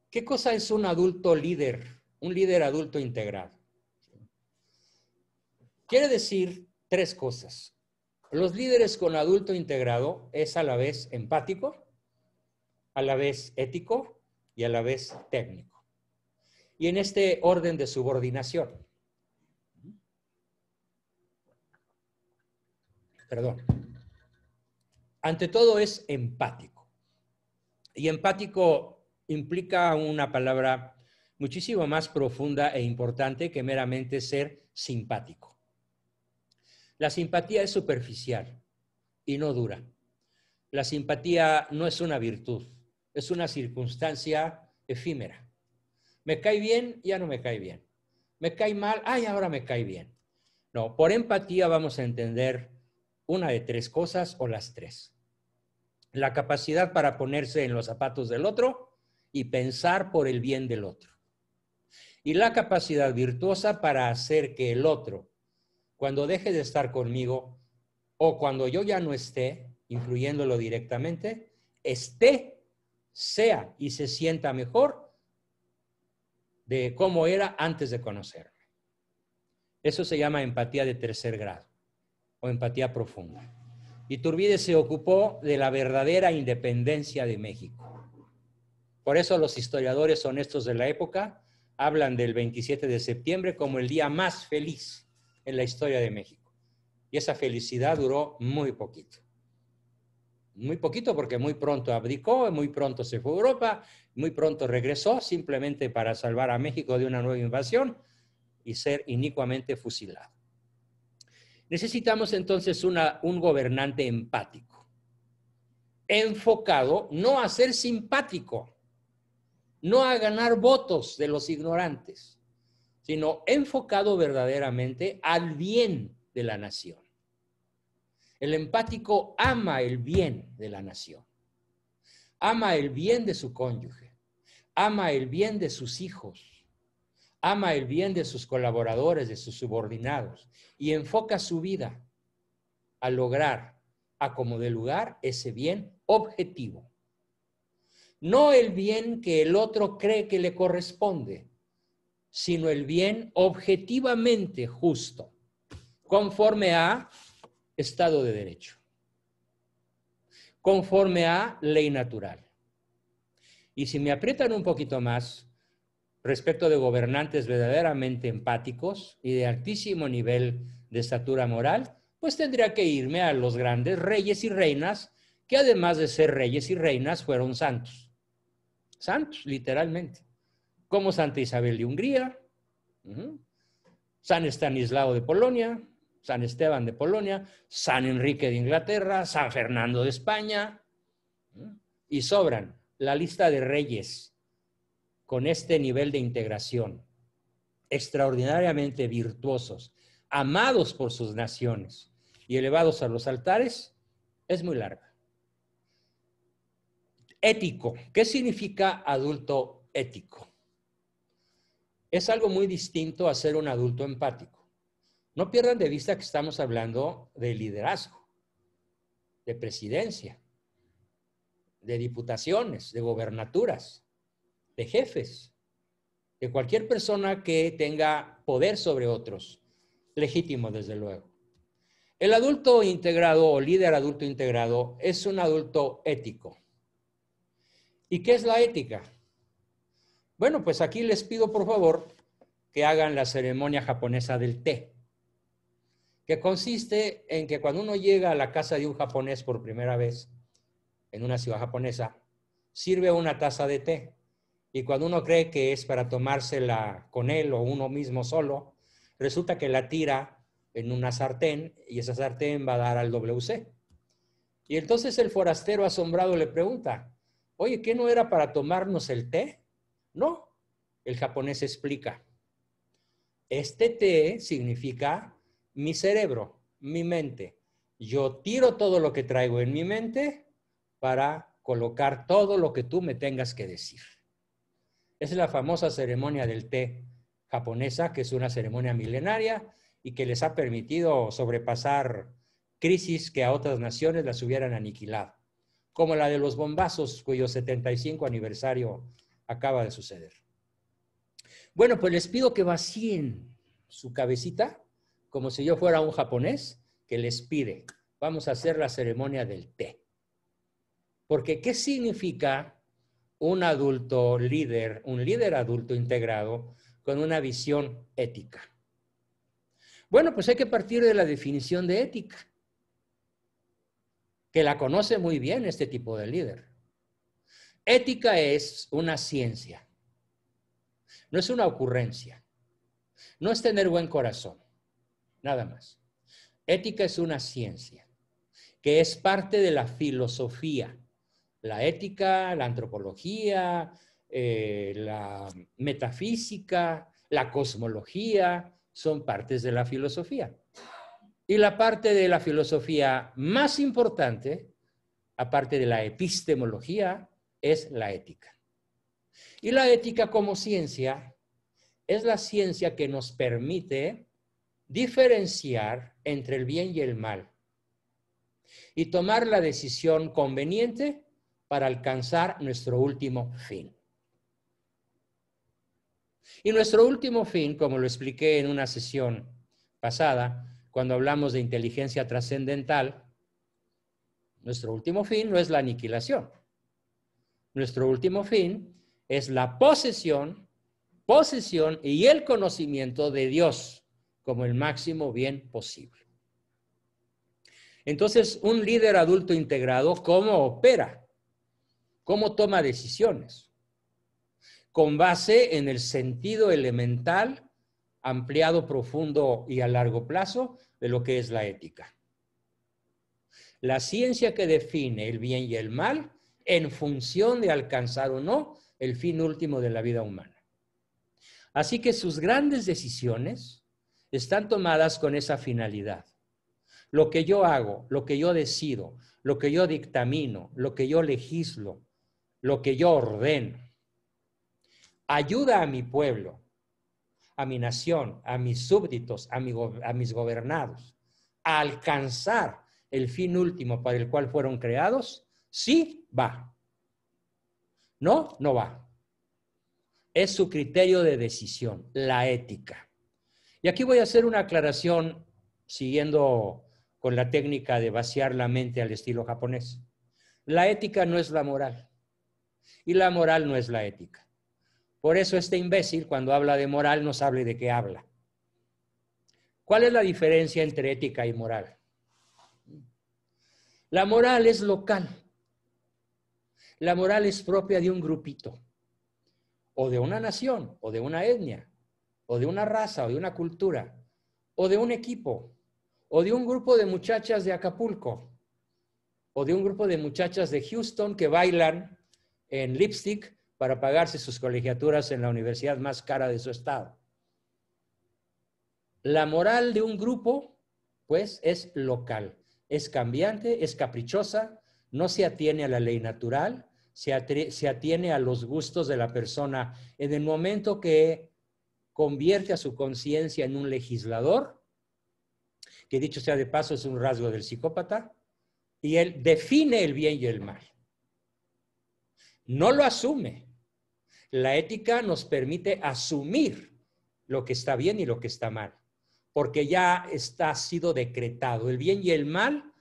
¿Qué cosa es un adulto líder? Un líder adulto integrado. Quiere decir tres cosas. Los líderes con adulto integrado es a la vez empático, a la vez ético y a la vez técnico. Y en este orden de subordinación. Perdón ante todo es empático. Y empático implica una palabra muchísimo más profunda e importante que meramente ser simpático. La simpatía es superficial y no dura. La simpatía no es una virtud, es una circunstancia efímera. Me cae bien, ya no me cae bien. Me cae mal, ay, ahora me cae bien. No, por empatía vamos a entender una de tres cosas o las tres la capacidad para ponerse en los zapatos del otro y pensar por el bien del otro. Y la capacidad virtuosa para hacer que el otro, cuando deje de estar conmigo o cuando yo ya no esté, incluyéndolo directamente, esté, sea y se sienta mejor de cómo era antes de conocerme. Eso se llama empatía de tercer grado o empatía profunda. Iturbide se ocupó de la verdadera independencia de México. Por eso los historiadores honestos de la época hablan del 27 de septiembre como el día más feliz en la historia de México. Y esa felicidad duró muy poquito. Muy poquito porque muy pronto abdicó, muy pronto se fue a Europa, muy pronto regresó simplemente para salvar a México de una nueva invasión y ser inicuamente fusilado. Necesitamos entonces un gobernante empático, enfocado no a ser simpático, no a ganar votos de los ignorantes, sino enfocado verdaderamente al bien de la nación. El empático ama el bien de la nación, ama el bien de su cónyuge, ama el bien de sus hijos, ama el bien de sus colaboradores, de sus subordinados, y enfoca su vida a lograr, a como de lugar, ese bien objetivo. No el bien que el otro cree que le corresponde, sino el bien objetivamente justo, conforme a Estado de Derecho, conforme a ley natural. Y si me aprietan un poquito más, respecto de gobernantes verdaderamente empáticos y de altísimo nivel de estatura moral, pues tendría que irme a los grandes reyes y reinas, que además de ser reyes y reinas, fueron santos. Santos, literalmente. Como Santa Isabel de Hungría, San Estanislao de Polonia, San Esteban de Polonia, San Enrique de Inglaterra, San Fernando de España, y sobran la lista de reyes con este nivel de integración, extraordinariamente virtuosos, amados por sus naciones y elevados a los altares, es muy larga. Ético. ¿Qué significa adulto ético? Es algo muy distinto a ser un adulto empático. No pierdan de vista que estamos hablando de liderazgo, de presidencia, de diputaciones, de gobernaturas de jefes, de cualquier persona que tenga poder sobre otros, legítimo desde luego. El adulto integrado o líder adulto integrado es un adulto ético. ¿Y qué es la ética? Bueno, pues aquí les pido por favor que hagan la ceremonia japonesa del té, que consiste en que cuando uno llega a la casa de un japonés por primera vez en una ciudad japonesa, sirve una taza de té. Y cuando uno cree que es para tomársela con él o uno mismo solo, resulta que la tira en una sartén y esa sartén va a dar al WC. Y entonces el forastero asombrado le pregunta, oye, ¿qué no era para tomarnos el té? No, el japonés explica. Este té significa mi cerebro, mi mente. Yo tiro todo lo que traigo en mi mente para colocar todo lo que tú me tengas que decir. Es la famosa ceremonia del té japonesa, que es una ceremonia milenaria y que les ha permitido sobrepasar crisis que a otras naciones las hubieran aniquilado, como la de los bombazos, cuyo 75 aniversario acaba de suceder. Bueno, pues les pido que vacíen su cabecita, como si yo fuera un japonés que les pide, vamos a hacer la ceremonia del té. Porque, ¿qué significa un adulto líder, un líder adulto integrado con una visión ética. Bueno, pues hay que partir de la definición de ética, que la conoce muy bien este tipo de líder. Ética es una ciencia, no es una ocurrencia, no es tener buen corazón, nada más. Ética es una ciencia que es parte de la filosofía la ética, la antropología, eh, la metafísica, la cosmología, son partes de la filosofía. Y la parte de la filosofía más importante, aparte de la epistemología, es la ética. Y la ética como ciencia es la ciencia que nos permite diferenciar entre el bien y el mal y tomar la decisión conveniente para alcanzar nuestro último fin. Y nuestro último fin, como lo expliqué en una sesión pasada, cuando hablamos de inteligencia trascendental, nuestro último fin no es la aniquilación. Nuestro último fin es la posesión, posesión y el conocimiento de Dios como el máximo bien posible. Entonces, un líder adulto integrado, ¿cómo opera? cómo toma decisiones, con base en el sentido elemental, ampliado, profundo y a largo plazo de lo que es la ética. La ciencia que define el bien y el mal en función de alcanzar o no el fin último de la vida humana. Así que sus grandes decisiones están tomadas con esa finalidad. Lo que yo hago, lo que yo decido, lo que yo dictamino, lo que yo legislo, lo que yo ordeno. Ayuda a mi pueblo, a mi nación, a mis súbditos, a, mis gobernados, a alcanzar el fin último para el cual fueron creados, sí va. No, no va. Es su criterio de decisión, la ética. Y aquí voy a hacer una aclaración siguiendo con la técnica de vaciar la mente al estilo japonés. La ética no es la moral. Y la moral no es la ética. Por eso este imbécil cuando habla de moral no sabe de qué habla. ¿Cuál es la diferencia entre ética y moral? La moral es local. La moral es propia de un grupito, o de una nación, o de una etnia, o de una raza, o de una cultura, o de un equipo, o de un grupo de muchachas de Acapulco, o de un grupo de muchachas de Houston que bailan en Lipstick para pagarse sus colegiaturas en la universidad más cara de su estado. La moral de un grupo, pues, es local, es cambiante, es caprichosa, no se atiene a la ley natural, se, se atiene a los gustos de la persona. En el momento que convierte a su conciencia en un legislador, que dicho sea de paso es un rasgo del psicópata, y él define el bien y el mal no lo asume. La ética nos permite asumir lo que está bien y lo que está mal, porque ya está ha sido decretado. El bien y el mal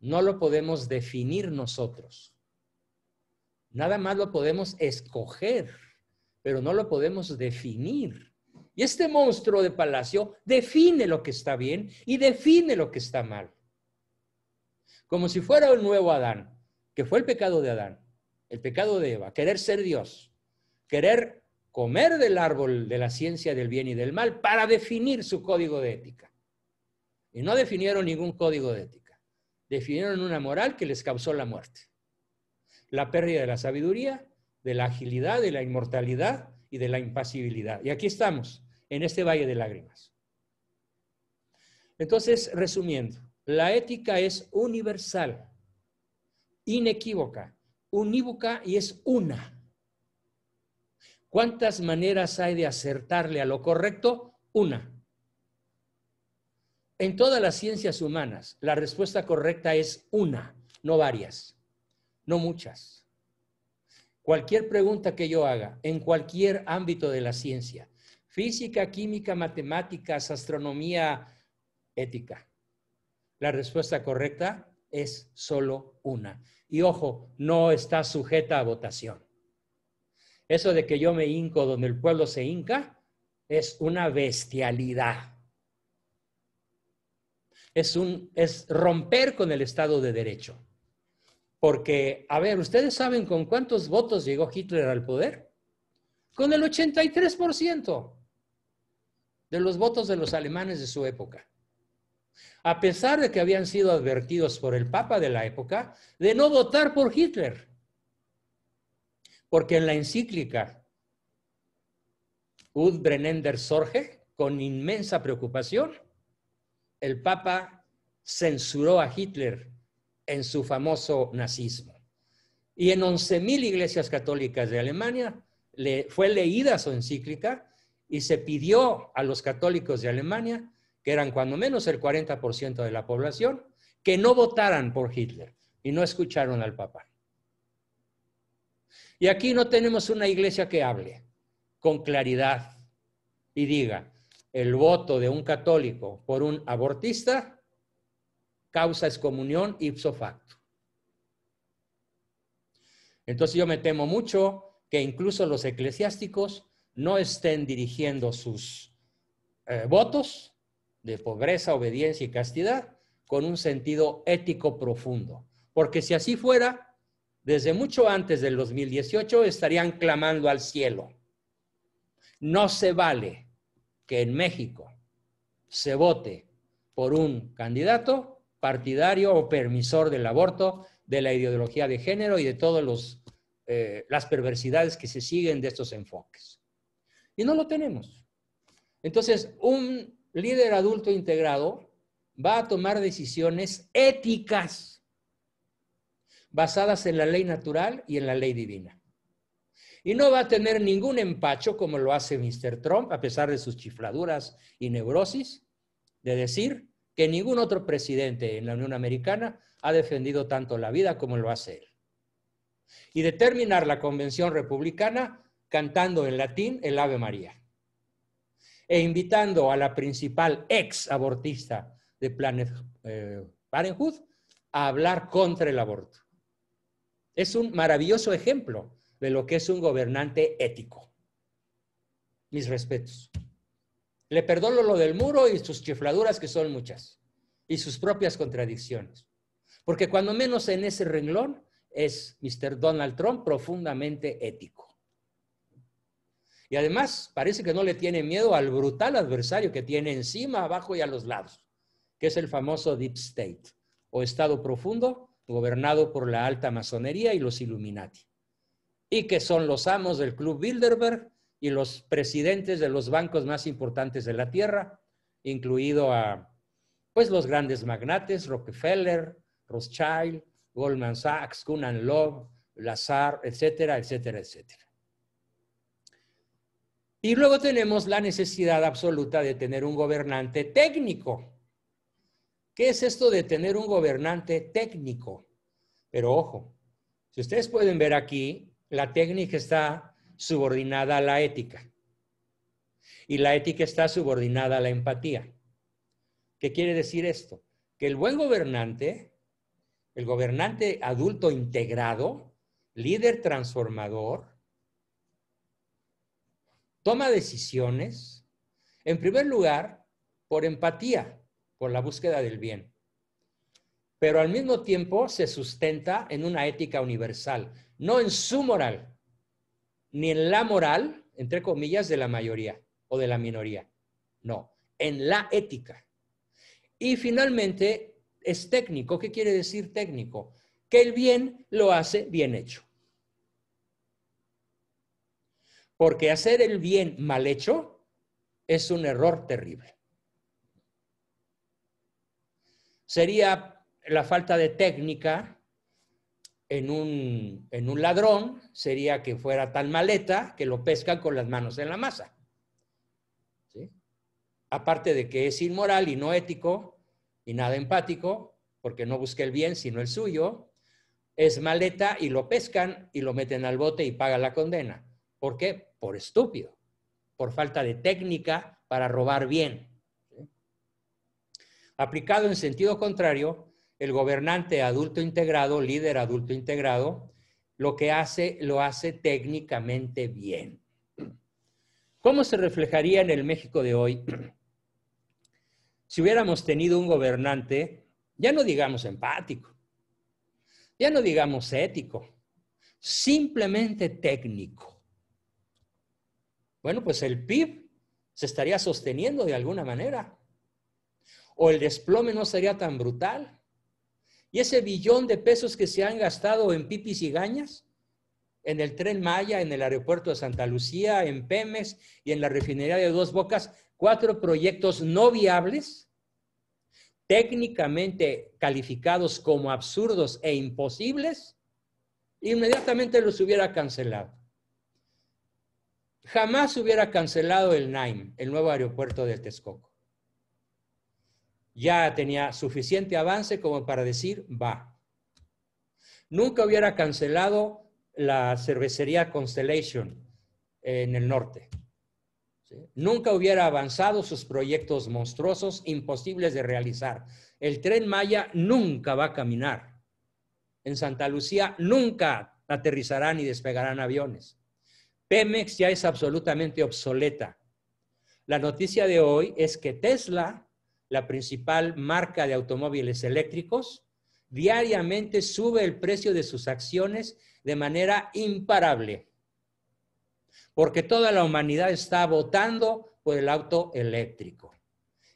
no lo podemos definir nosotros. Nada más lo podemos escoger, pero no lo podemos definir. Y este monstruo de palacio define lo que está bien y define lo que está mal. Como si fuera un nuevo Adán, que fue el pecado de Adán el pecado de Eva, querer ser Dios, querer comer del árbol de la ciencia del bien y del mal para definir su código de ética. Y no definieron ningún código de ética, definieron una moral que les causó la muerte, la pérdida de la sabiduría, de la agilidad, de la inmortalidad y de la impasibilidad. Y aquí estamos, en este valle de lágrimas. Entonces, resumiendo, la ética es universal, inequívoca, unívoca y es una. ¿Cuántas maneras hay de acertarle a lo correcto? Una. En todas las ciencias humanas, la respuesta correcta es una, no varias, no muchas. Cualquier pregunta que yo haga en cualquier ámbito de la ciencia, física, química, matemáticas, astronomía, ética, la respuesta correcta es solo una. Y ojo, no está sujeta a votación. Eso de que yo me hinco donde el pueblo se hinca es una bestialidad. Es, un, es romper con el Estado de Derecho. Porque, a ver, ¿ustedes saben con cuántos votos llegó Hitler al poder? Con el 83% de los votos de los alemanes de su época a pesar de que habían sido advertidos por el Papa de la época, de no votar por Hitler. Porque en la encíclica Ud Brennender Sorge, con inmensa preocupación, el Papa censuró a Hitler en su famoso nazismo. Y en 11.000 iglesias católicas de Alemania le, fue leída su encíclica y se pidió a los católicos de Alemania que eran cuando menos el 40% de la población, que no votaran por Hitler y no escucharon al Papa. Y aquí no tenemos una iglesia que hable con claridad y diga, el voto de un católico por un abortista causa excomunión ipso facto. Entonces yo me temo mucho que incluso los eclesiásticos no estén dirigiendo sus eh, votos de pobreza, obediencia y castidad con un sentido ético profundo. Porque si así fuera, desde mucho antes del 2018 estarían clamando al cielo. No se vale que en México se vote por un candidato partidario o permisor del aborto, de la ideología de género y de todas eh, las perversidades que se siguen de estos enfoques. Y no lo tenemos. Entonces, un líder adulto integrado va a tomar decisiones éticas basadas en la ley natural y en la ley divina. Y no va a tener ningún empacho, como lo hace Mr. Trump, a pesar de sus chifladuras y neurosis, de decir que ningún otro presidente en la Unión Americana ha defendido tanto la vida como lo hace él. Y de terminar la convención republicana cantando en latín el Ave María e invitando a la principal ex abortista de Planet eh, Parenthood a hablar contra el aborto. Es un maravilloso ejemplo de lo que es un gobernante ético. Mis respetos. Le perdono lo del muro y sus chifladuras, que son muchas, y sus propias contradicciones. Porque cuando menos en ese renglón es Mr. Donald Trump profundamente ético. Y además parece que no le tiene miedo al brutal adversario que tiene encima, abajo y a los lados, que es el famoso Deep State o Estado Profundo, gobernado por la alta masonería y los Illuminati, y que son los amos del Club Bilderberg y los presidentes de los bancos más importantes de la Tierra, incluido a pues los grandes magnates, Rockefeller, Rothschild, Goldman Sachs, Kunan Love, Lazar, etcétera, etcétera, etcétera. Y luego tenemos la necesidad absoluta de tener un gobernante técnico. ¿Qué es esto de tener un gobernante técnico? Pero ojo, si ustedes pueden ver aquí, la técnica está subordinada a la ética. Y la ética está subordinada a la empatía. ¿Qué quiere decir esto? Que el buen gobernante, el gobernante adulto integrado, líder transformador, toma decisiones, en primer lugar, por empatía, por la búsqueda del bien, pero al mismo tiempo se sustenta en una ética universal, no en su moral, ni en la moral, entre comillas, de la mayoría o de la minoría, no, en la ética. Y finalmente, es técnico. ¿Qué quiere decir técnico? Que el bien lo hace bien hecho. Porque hacer el bien mal hecho es un error terrible. Sería la falta de técnica en un, ladrón, sería que fuera tan maleta que lo pescan con las manos en la masa. Aparte de que es inmoral y no ético y nada empático, porque no busca el bien sino el suyo, es maleta y lo pescan y lo meten al bote y paga la condena ¿Por qué? Por estúpido, por falta de técnica para robar bien. Aplicado en sentido contrario, el gobernante adulto integrado, líder adulto integrado, lo que hace, lo hace técnicamente bien. ¿Cómo se reflejaría en el México de hoy si hubiéramos tenido un gobernante, ya no digamos empático, ya no digamos ético, simplemente técnico? Bueno, pues el PIB se estaría sosteniendo de alguna manera. O el desplome no sería tan brutal. Y ese billón de pesos que se han gastado en pipis y gañas, en el tren Maya, en el aeropuerto de Santa Lucía, en PEMES y en la refinería de Dos Bocas, cuatro proyectos no viables, técnicamente calificados como absurdos e imposibles, inmediatamente los hubiera cancelado jamás hubiera cancelado el NAIM, el nuevo aeropuerto de Texcoco. Ya tenía suficiente avance como para decir, va. Nunca hubiera cancelado la cervecería Constellation en el norte. Nunca hubiera avanzado sus proyectos monstruosos, imposibles de realizar. El tren Maya nunca va a caminar. En Santa Lucía nunca aterrizarán y despegarán aviones. Pemex ya es absolutamente obsoleta. La noticia de hoy es que Tesla, la principal marca de automóviles eléctricos, diariamente sube el precio de sus acciones de manera imparable, porque toda la humanidad está votando por el auto eléctrico.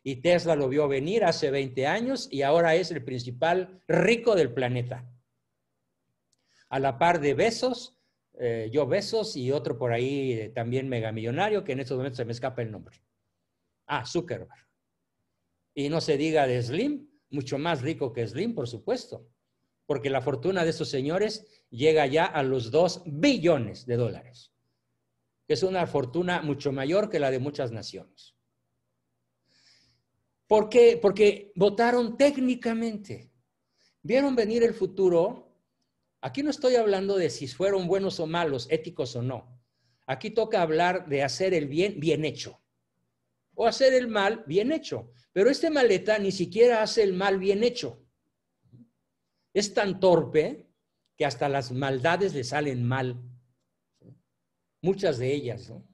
Y Tesla lo vio venir hace 20 años y ahora es el principal rico del planeta. A la par de Besos, eh, yo Besos y otro por ahí también eh, también megamillonario, que en estos momentos se me escapa el nombre. Ah, Zuckerberg. Y no se diga de Slim, mucho más rico que Slim, por supuesto, porque la fortuna de estos señores llega ya a los 2 billones de dólares, es una fortuna mucho mayor que la de muchas naciones. ¿Por qué? Porque votaron técnicamente. Vieron venir el futuro Aquí no estoy hablando de si fueron buenos o malos, éticos o no. Aquí toca hablar de hacer el bien bien hecho o hacer el mal bien hecho. Pero este maleta ni siquiera hace el mal bien hecho. Es tan torpe que hasta las maldades le salen mal. Muchas de ellas, ¿no?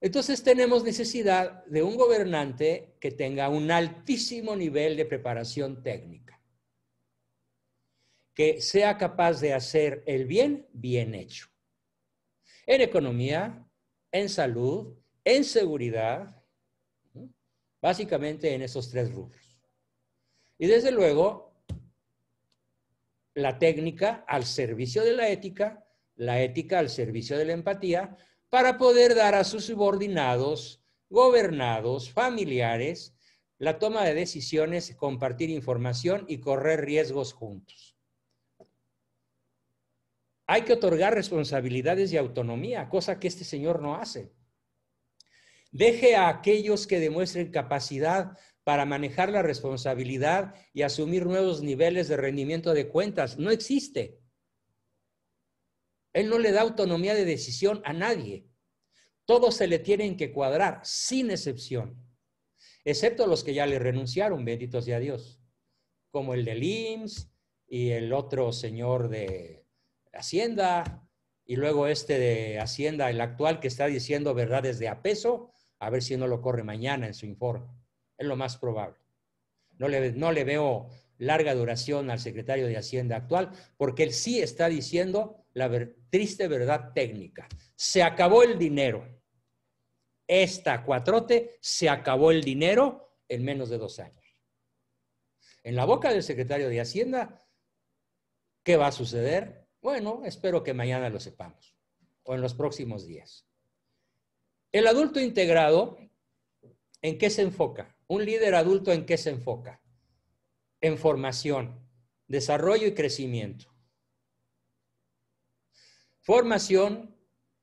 Entonces tenemos necesidad de un gobernante que tenga un altísimo nivel de preparación técnica que sea capaz de hacer el bien bien hecho. En economía, en salud, en seguridad, básicamente en esos tres rubros. Y desde luego, la técnica al servicio de la ética, la ética al servicio de la empatía, para poder dar a sus subordinados, gobernados, familiares, la toma de decisiones, compartir información y correr riesgos juntos. Hay que otorgar responsabilidades y autonomía, cosa que este señor no hace. Deje a aquellos que demuestren capacidad para manejar la responsabilidad y asumir nuevos niveles de rendimiento de cuentas. No existe. Él no le da autonomía de decisión a nadie. Todos se le tienen que cuadrar, sin excepción, excepto los que ya le renunciaron, benditos sea Dios, como el de IMSS y el otro señor de Hacienda, y luego este de Hacienda, el actual, que está diciendo verdades de apeso, a ver si no lo corre mañana en su informe. Es lo más probable. No le, no le veo larga duración al secretario de Hacienda actual, porque él sí está diciendo la triste verdad técnica. Se acabó el dinero. Esta cuatrote se acabó el dinero en menos de dos años. En la boca del secretario de Hacienda, ¿qué va a suceder? Bueno, espero que mañana lo sepamos o en los próximos días. El adulto integrado, ¿en qué se enfoca? Un líder adulto, ¿en qué se enfoca? En formación, desarrollo y crecimiento. Formación,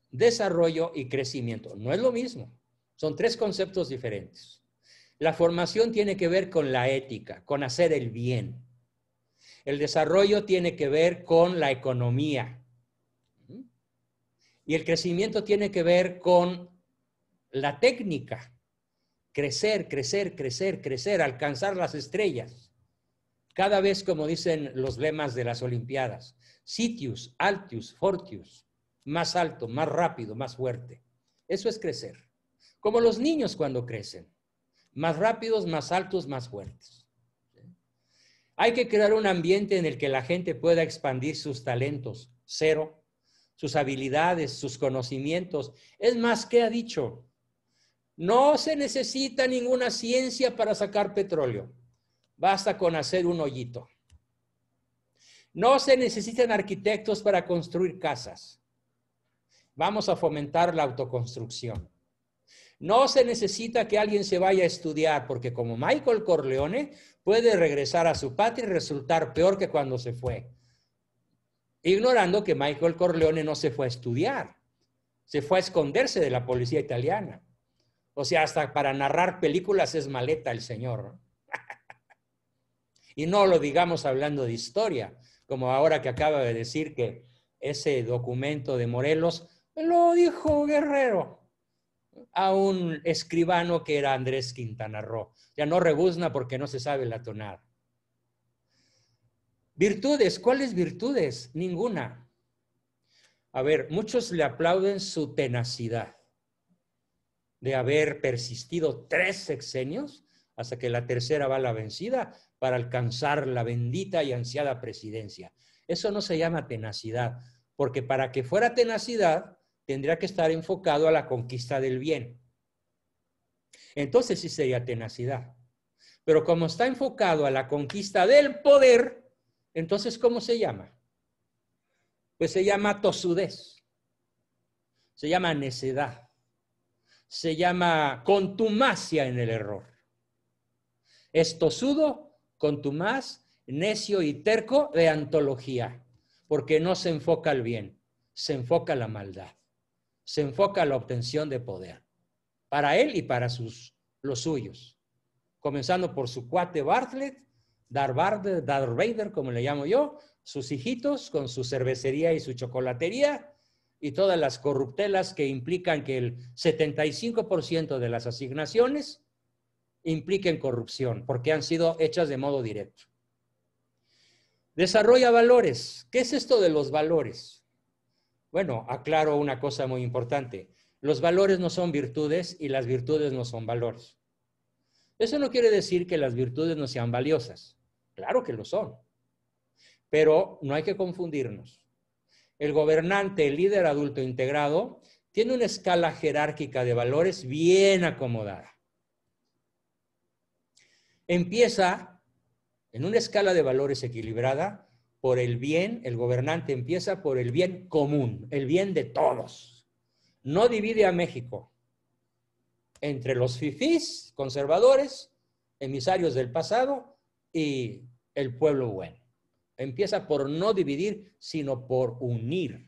desarrollo y crecimiento. No es lo mismo, son tres conceptos diferentes. La formación tiene que ver con la ética, con hacer el bien, el desarrollo tiene que ver con la economía. Y el crecimiento tiene que ver con la técnica. Crecer, crecer, crecer, crecer, alcanzar las estrellas. Cada vez, como dicen los lemas de las Olimpiadas, sitius, altius, fortius, más alto, más rápido, más fuerte. Eso es crecer. Como los niños cuando crecen, más rápidos, más altos, más fuertes. Hay que crear un ambiente en el que la gente pueda expandir sus talentos, cero, sus habilidades, sus conocimientos. Es más, ¿qué ha dicho? No se necesita ninguna ciencia para sacar petróleo. Basta con hacer un hoyito. No se necesitan arquitectos para construir casas. Vamos a fomentar la autoconstrucción. No se necesita que alguien se vaya a estudiar, porque como Michael Corleone, puede regresar a su patria y resultar peor que cuando se fue. Ignorando que Michael Corleone no se fue a estudiar, se fue a esconderse de la policía italiana. O sea, hasta para narrar películas es maleta el señor. y no lo digamos hablando de historia, como ahora que acaba de decir que ese documento de Morelos lo dijo Guerrero a un escribano que era Andrés Quintana Roo ya no rebuzna porque no se sabe latonar. Virtudes, ¿cuáles virtudes? Ninguna. A ver, muchos le aplauden su tenacidad de haber persistido tres sexenios hasta que la tercera va a la vencida para alcanzar la bendita y ansiada presidencia. Eso no se llama tenacidad, porque para que fuera tenacidad tendría que estar enfocado a la conquista del bien. Entonces sí sería tenacidad. Pero como está enfocado a la conquista del poder, entonces ¿cómo se llama? Pues se llama tosudez, se llama necedad, se llama contumacia en el error. Es tosudo, contumaz, necio y terco de antología, porque no se enfoca al bien, se enfoca la maldad, se enfoca la obtención de poder para él y para sus, los suyos. Comenzando por su cuate Bartlett, Darth Vader, como le llamo yo, sus hijitos con su cervecería y su chocolatería y todas las corruptelas que implican que el 75% de las asignaciones impliquen corrupción, porque han sido hechas de modo directo. Desarrolla valores. ¿Qué es esto de los valores? Bueno, aclaro una cosa muy importante. Los valores no son virtudes y las virtudes no son valores. Eso no quiere decir que las virtudes no sean valiosas. Claro que lo son. Pero no hay que confundirnos. El gobernante, el líder adulto integrado, tiene una escala jerárquica de valores bien acomodada. Empieza en una escala de valores equilibrada por el bien, el gobernante empieza por el bien común, el bien de todos no divide a México entre los fifís, conservadores, emisarios del pasado y el pueblo bueno. Empieza por no dividir, sino por unir,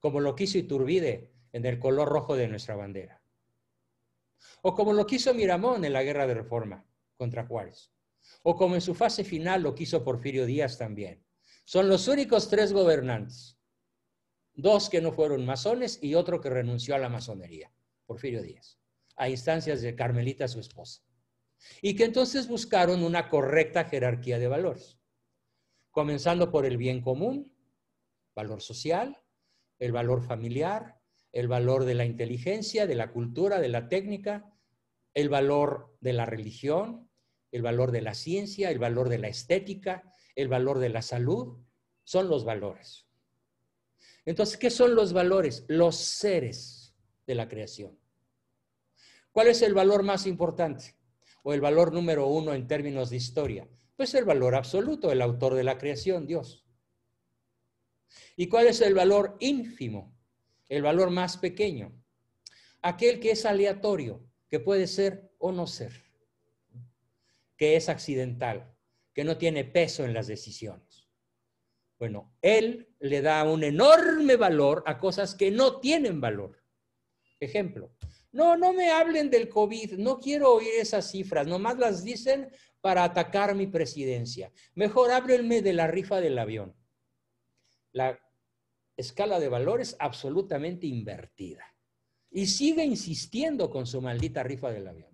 como lo quiso Iturbide en el color rojo de nuestra bandera. O como lo quiso Miramón en la guerra de reforma contra Juárez. O como en su fase final lo quiso Porfirio Díaz también. Son los únicos tres gobernantes dos que no fueron masones y otro que renunció a la masonería, Porfirio Díaz, a instancias de Carmelita, su esposa. Y que entonces buscaron una correcta jerarquía de valores, comenzando por el bien común, valor social, el valor familiar, el valor de la inteligencia, de la cultura, de la técnica, el valor de la religión, el valor de la ciencia, el valor de la estética, el valor de la salud, son los valores. Entonces, ¿qué son los valores? Los seres de la creación. ¿Cuál es el valor más importante? O el valor número uno en términos de historia. Pues el valor absoluto, el autor de la creación, Dios. ¿Y cuál es el valor ínfimo? El valor más pequeño. Aquel que es aleatorio, que puede ser o no ser, que es accidental, que no tiene peso en las decisiones. Bueno, él le da un enorme valor a cosas que no tienen valor. Ejemplo, no, no me hablen del COVID, no quiero oír esas cifras, nomás las dicen para atacar mi presidencia. Mejor háblenme de la rifa del avión. La escala de valores absolutamente invertida. Y sigue insistiendo con su maldita rifa del avión.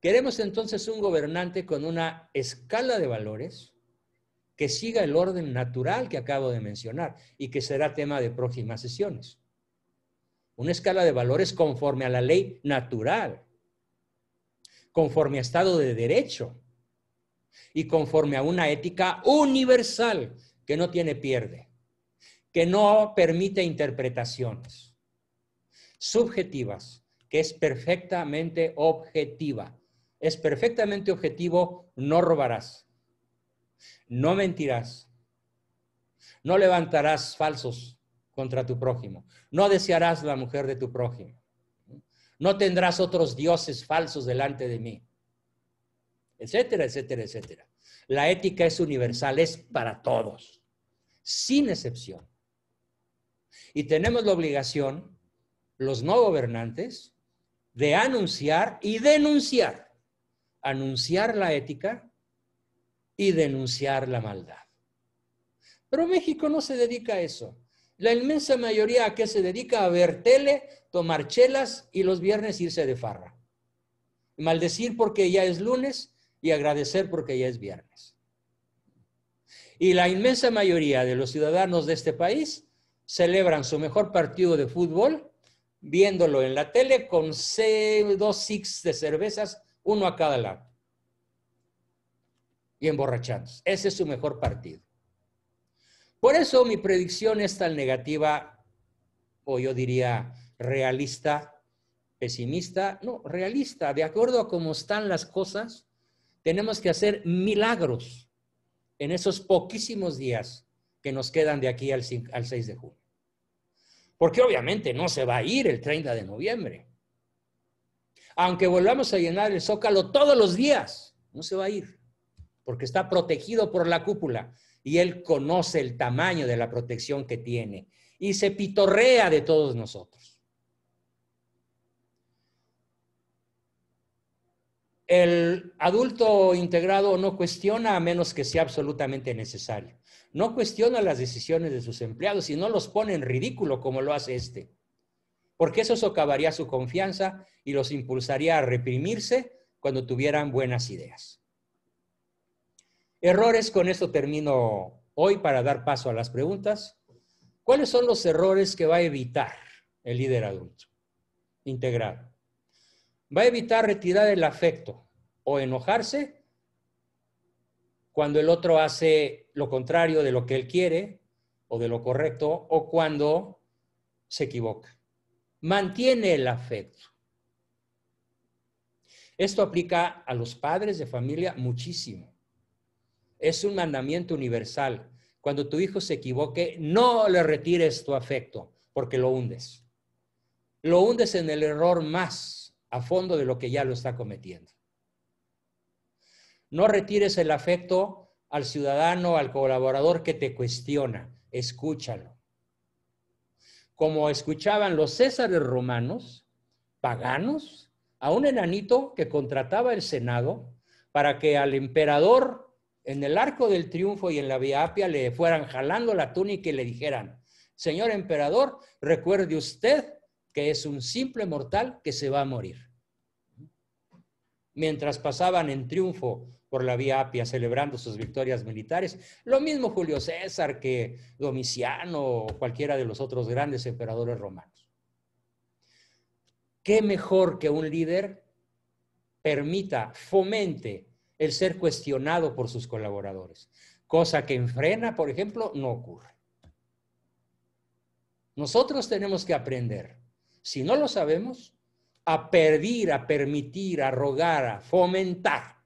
Queremos entonces un gobernante con una escala de valores que siga el orden natural que acabo de mencionar y que será tema de próximas sesiones. Una escala de valores conforme a la ley natural, conforme a Estado de Derecho y conforme a una ética universal que no tiene pierde, que no permite interpretaciones subjetivas, que es perfectamente objetiva. Es perfectamente objetivo, no robarás. No mentirás. No levantarás falsos contra tu prójimo. No desearás la mujer de tu prójimo. No tendrás otros dioses falsos delante de mí. Etcétera, etcétera, etcétera. La ética es universal, es para todos, sin excepción. Y tenemos la obligación, los no gobernantes, de anunciar y denunciar. Anunciar la ética y denunciar la maldad. Pero México no se dedica a eso. La inmensa mayoría a qué se dedica a ver tele, tomar chelas y los viernes irse de farra. Maldecir porque ya es lunes y agradecer porque ya es viernes. Y la inmensa mayoría de los ciudadanos de este país celebran su mejor partido de fútbol viéndolo en la tele con dos six de cervezas, uno a cada lado y emborrachados. Ese es su mejor partido. Por eso mi predicción es tan negativa, o yo diría realista, pesimista, no, realista, de acuerdo a cómo están las cosas, tenemos que hacer milagros en esos poquísimos días que nos quedan de aquí al, al 6 de junio. Porque obviamente no se va a ir el 30 de noviembre. Aunque volvamos a llenar el zócalo todos los días, no se va a ir porque está protegido por la cúpula y él conoce el tamaño de la protección que tiene y se pitorrea de todos nosotros. El adulto integrado no cuestiona a menos que sea absolutamente necesario. No cuestiona las decisiones de sus empleados y no los pone en ridículo como lo hace este, porque eso socavaría su confianza y los impulsaría a reprimirse cuando tuvieran buenas ideas. Errores, con esto termino hoy para dar paso a las preguntas. ¿Cuáles son los errores que va a evitar el líder adulto integrado? Va a evitar retirar el afecto o enojarse cuando el otro hace lo contrario de lo que él quiere o de lo correcto o cuando se equivoca. Mantiene el afecto. Esto aplica a los padres de familia muchísimo. Es un mandamiento universal. Cuando tu hijo se equivoque, no le retires tu afecto, porque lo hundes. Lo hundes en el error más a fondo de lo que ya lo está cometiendo. No retires el afecto al ciudadano, al colaborador que te cuestiona. Escúchalo. Como escuchaban los césares romanos, paganos, a un enanito que contrataba el Senado para que al emperador en el arco del triunfo y en la vía apia le fueran jalando la túnica y le dijeran, señor emperador, recuerde usted que es un simple mortal que se va a morir. Mientras pasaban en triunfo por la vía apia celebrando sus victorias militares, lo mismo Julio César que Domiciano o cualquiera de los otros grandes emperadores romanos. ¿Qué mejor que un líder permita, fomente el ser cuestionado por sus colaboradores, cosa que en Frena, por ejemplo, no ocurre. Nosotros tenemos que aprender, si no lo sabemos, a pedir, a permitir, a rogar, a fomentar,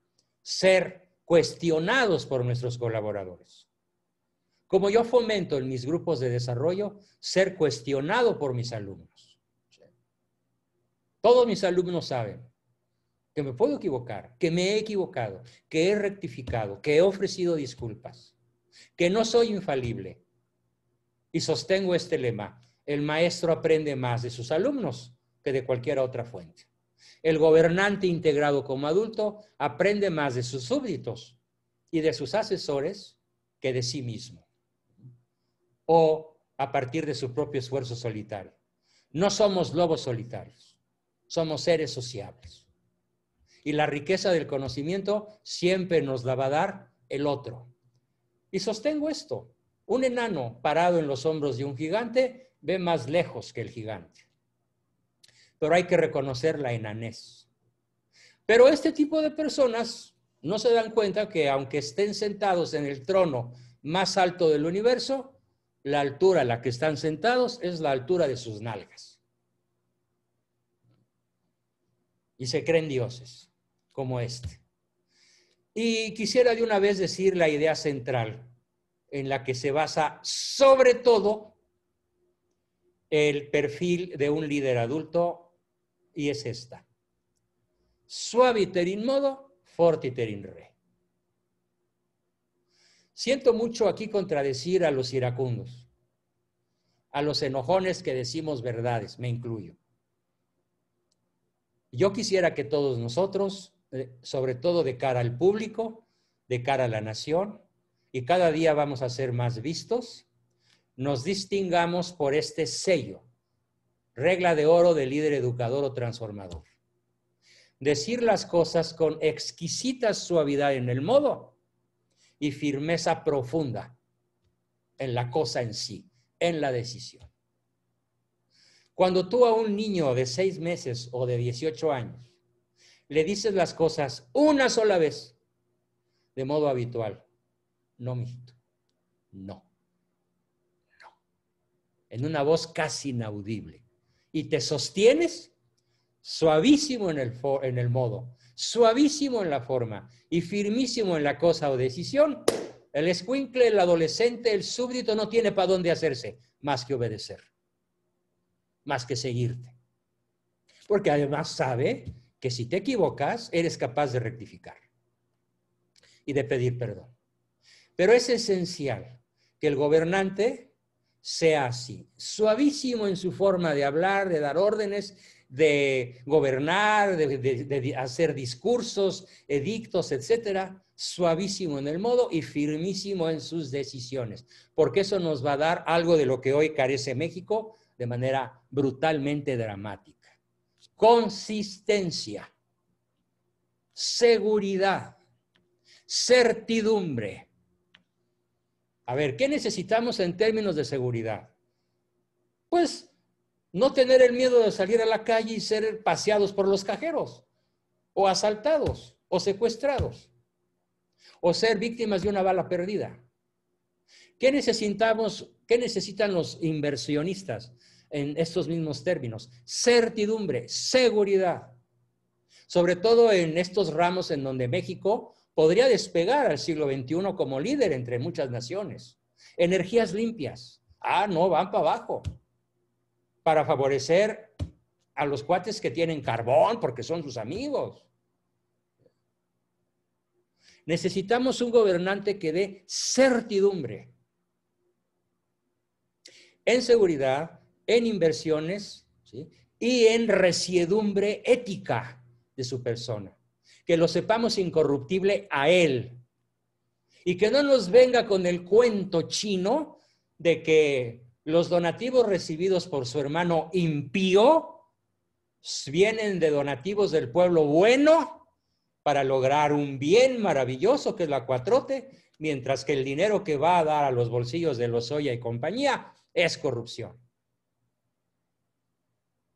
ser cuestionados por nuestros colaboradores. Como yo fomento en mis grupos de desarrollo, ser cuestionado por mis alumnos. Todos mis alumnos saben, que me puedo equivocar, que me he equivocado, que he rectificado, que he ofrecido disculpas, que no soy infalible. Y sostengo este lema, el maestro aprende más de sus alumnos que de cualquier otra fuente. El gobernante integrado como adulto aprende más de sus súbditos y de sus asesores que de sí mismo. O a partir de su propio esfuerzo solitario. No somos lobos solitarios, somos seres sociables y la riqueza del conocimiento siempre nos la va a dar el otro. Y sostengo esto, un enano parado en los hombros de un gigante ve más lejos que el gigante. Pero hay que reconocer la enanez. Pero este tipo de personas no se dan cuenta que aunque estén sentados en el trono más alto del universo, la altura a la que están sentados es la altura de sus nalgas. Y se creen dioses como este. Y quisiera de una vez decir la idea central en la que se basa sobre todo el perfil de un líder adulto y es esta. Suaviter in modo, fortiter in re. Siento mucho aquí contradecir a los iracundos, a los enojones que decimos verdades, me incluyo. Yo quisiera que todos nosotros eh, sobre todo de cara al público, de cara a la nación, y cada día vamos a ser más vistos, nos distingamos por este sello, regla de oro del líder educador o transformador. Decir las cosas con exquisita suavidad en el modo y firmeza profunda en la cosa en sí, en la decisión. Cuando tú a un niño de seis meses o de 18 años le dices las cosas una sola vez, de modo habitual. No, misto. No. No. En una voz casi inaudible. Y te sostienes suavísimo en el, en el modo, suavísimo en la forma y firmísimo en la cosa o decisión. El esquincle, el adolescente, el súbdito no tiene para dónde hacerse más que obedecer, más que seguirte. Porque además sabe que si te equivocas, eres capaz de rectificar y de pedir perdón. Pero es esencial que el gobernante sea así, suavísimo en su forma de hablar, de dar órdenes, de gobernar, de, hacer discursos, edictos, etcétera, suavísimo en el modo y firmísimo en sus decisiones, porque eso nos va a dar algo de lo que hoy carece México de manera brutalmente dramática consistencia, seguridad, certidumbre. A ver, ¿qué necesitamos en términos de seguridad? Pues no tener el miedo de salir a la calle y ser paseados por los cajeros, o asaltados, o secuestrados, o ser víctimas de una bala perdida. ¿Qué necesitamos? ¿Qué necesitan los inversionistas? en estos mismos términos. Certidumbre, seguridad. Sobre todo en estos ramos en donde México podría despegar al siglo XXI como líder entre muchas naciones. Energías limpias. Ah, no, van para abajo. Para favorecer a los cuates que tienen carbón porque son sus amigos. Necesitamos un gobernante que dé certidumbre. En seguridad, en inversiones y en resiedumbre ética de su persona. Que lo sepamos incorruptible a Él. Y que no nos venga con el cuento chino de que los donativos recibidos por su hermano impío vienen de donativos del pueblo bueno para lograr un bien maravilloso que es la cuatrote, mientras que el dinero que va a dar a los bolsillos de los Lozoya y compañía es corrupción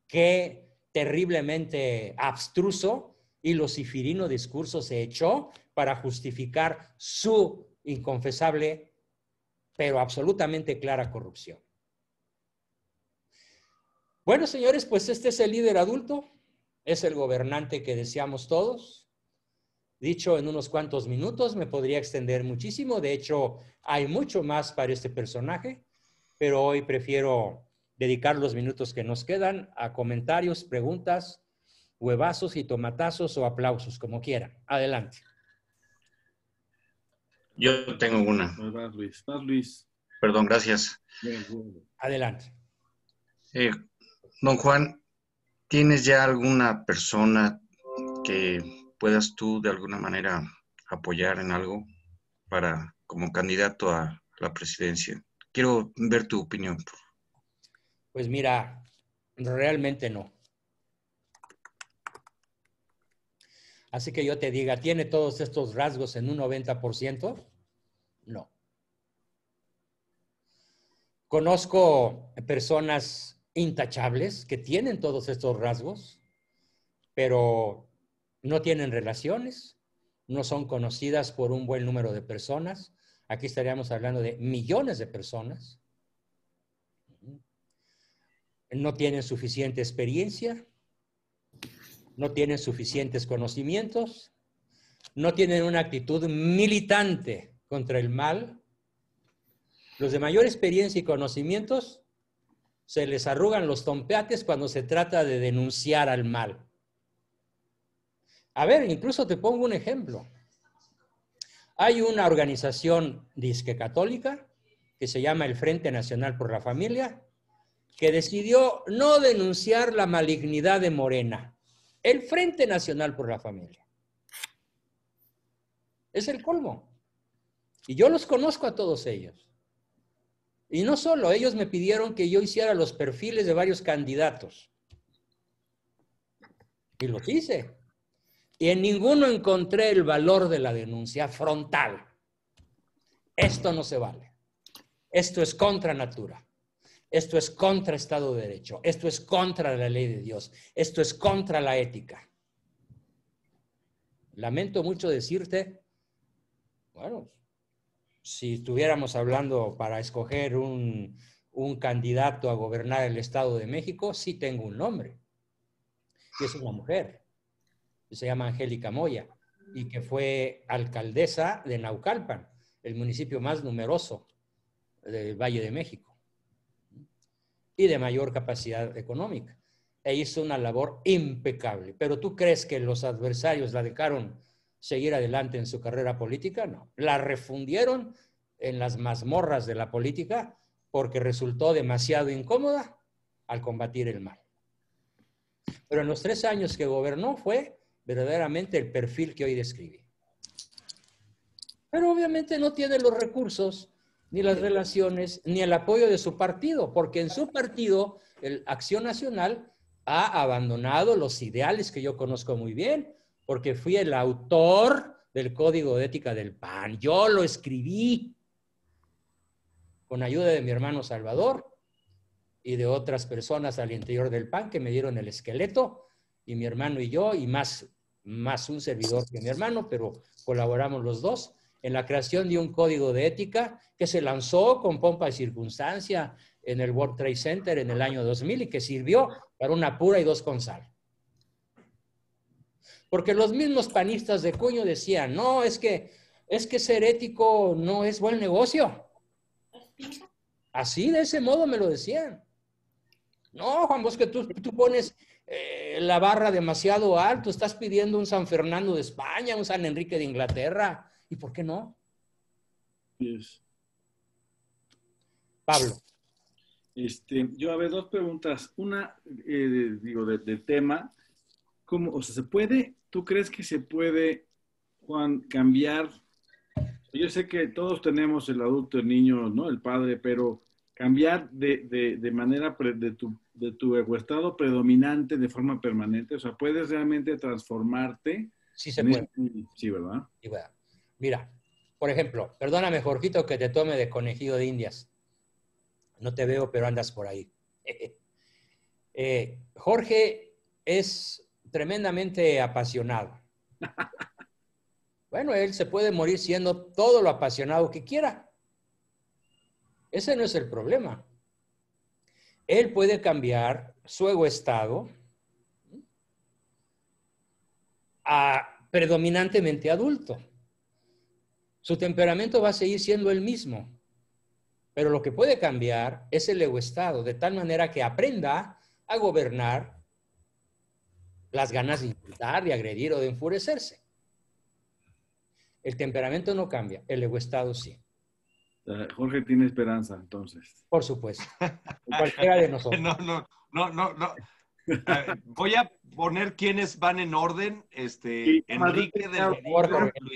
qué terriblemente abstruso y lucifirino discurso se echó para justificar su inconfesable, pero absolutamente clara corrupción. Bueno, señores, pues este es el líder adulto, es el gobernante que deseamos todos. Dicho en unos cuantos minutos, me podría extender muchísimo. De hecho, hay mucho más para este personaje, pero hoy prefiero dedicar los minutos que nos quedan a comentarios, preguntas, huevazos y tomatazos o aplausos, como quieran. Adelante. Yo tengo una. Perdón, gracias. Adelante. Eh, don Juan, ¿tienes ya alguna persona que puedas tú de alguna manera apoyar en algo para como candidato a la presidencia? Quiero ver tu opinión, por pues mira, realmente no. Así que yo te diga, ¿tiene todos estos rasgos en un 90%? No. Conozco personas intachables que tienen todos estos rasgos, pero no tienen relaciones, no son conocidas por un buen número de personas. Aquí estaríamos hablando de millones de personas no tienen suficiente experiencia, no tienen suficientes conocimientos, no tienen una actitud militante contra el mal. Los de mayor experiencia y conocimientos se les arrugan los tompeates cuando se trata de denunciar al mal. A ver, incluso te pongo un ejemplo. Hay una organización disque que se llama el Frente Nacional por la Familia, que decidió no denunciar la malignidad de Morena, el Frente Nacional por la Familia. Es el colmo. Y yo los conozco a todos ellos. Y no solo, ellos me pidieron que yo hiciera los perfiles de varios candidatos. Y los hice. Y en ninguno encontré el valor de la denuncia frontal. Esto no se vale. Esto es contra natura. Esto es contra Estado de Derecho, esto es contra la ley de Dios, esto es contra la ética. Lamento mucho decirte, bueno, si estuviéramos hablando para escoger un, candidato a gobernar el Estado de México, sí tengo un nombre, que es una mujer, se llama Angélica Moya, y que fue alcaldesa de Naucalpan, el municipio más numeroso del Valle de México y de mayor capacidad económica. E hizo una labor impecable. Pero tú crees que los adversarios la dejaron seguir adelante en su carrera política? No. La refundieron en las mazmorras de la política porque resultó demasiado incómoda al combatir el mal. Pero en los tres años que gobernó fue verdaderamente el perfil que hoy describí. Pero obviamente no tiene los recursos ni las relaciones, ni el apoyo de su partido, porque en su partido, el Acción Nacional, ha abandonado los ideales que yo conozco muy bien, porque fui el autor del Código de Ética del PAN. Yo lo escribí con ayuda de mi hermano Salvador y de otras personas al interior del PAN que me dieron el esqueleto, y mi hermano y yo, y más, más un servidor que mi hermano, pero colaboramos los dos en la creación de un código de ética que se lanzó con pompa y circunstancia en el World Trade Center en el año 2000 y que sirvió para una pura y dos con sal. Porque los mismos panistas de cuño decían, no, es que, es que ser ético no es buen negocio. Así, de ese modo me lo decían. No, Juan Bosque, tú, tú pones eh, la barra demasiado alto, estás pidiendo un San Fernando de España, un San Enrique de Inglaterra, ¿Y por qué no? Pablo. Este, yo, a ver, dos preguntas. Una, eh, digo, de, tema. ¿Cómo, o sea, se puede, tú crees que se puede, Juan, cambiar? Yo sé que todos tenemos el adulto, el niño, ¿no? El padre, pero cambiar de, de, manera, de, tu, de tu estado predominante de forma permanente. O sea, ¿puedes realmente transformarte? Sí se puede. sí, ¿verdad? Sí, ¿verdad? Mira, por ejemplo, perdóname, Jorgito, que te tome de conejido de indias. No te veo, pero andas por ahí. Eh, Jorge es tremendamente apasionado. Bueno, él se puede morir siendo todo lo apasionado que quiera. Ese no es el problema. Él puede cambiar su ego estado a predominantemente adulto. Su temperamento va a seguir siendo el mismo, pero lo que puede cambiar es el ego estado, de tal manera que aprenda a gobernar las ganas de insultar, de agredir o de enfurecerse. El temperamento no cambia, el ego estado sí. Jorge tiene esperanza, entonces. Por supuesto. Cualquiera de nosotros. No, no, no, no, voy a poner quiénes van en orden. Este, Enrique Luis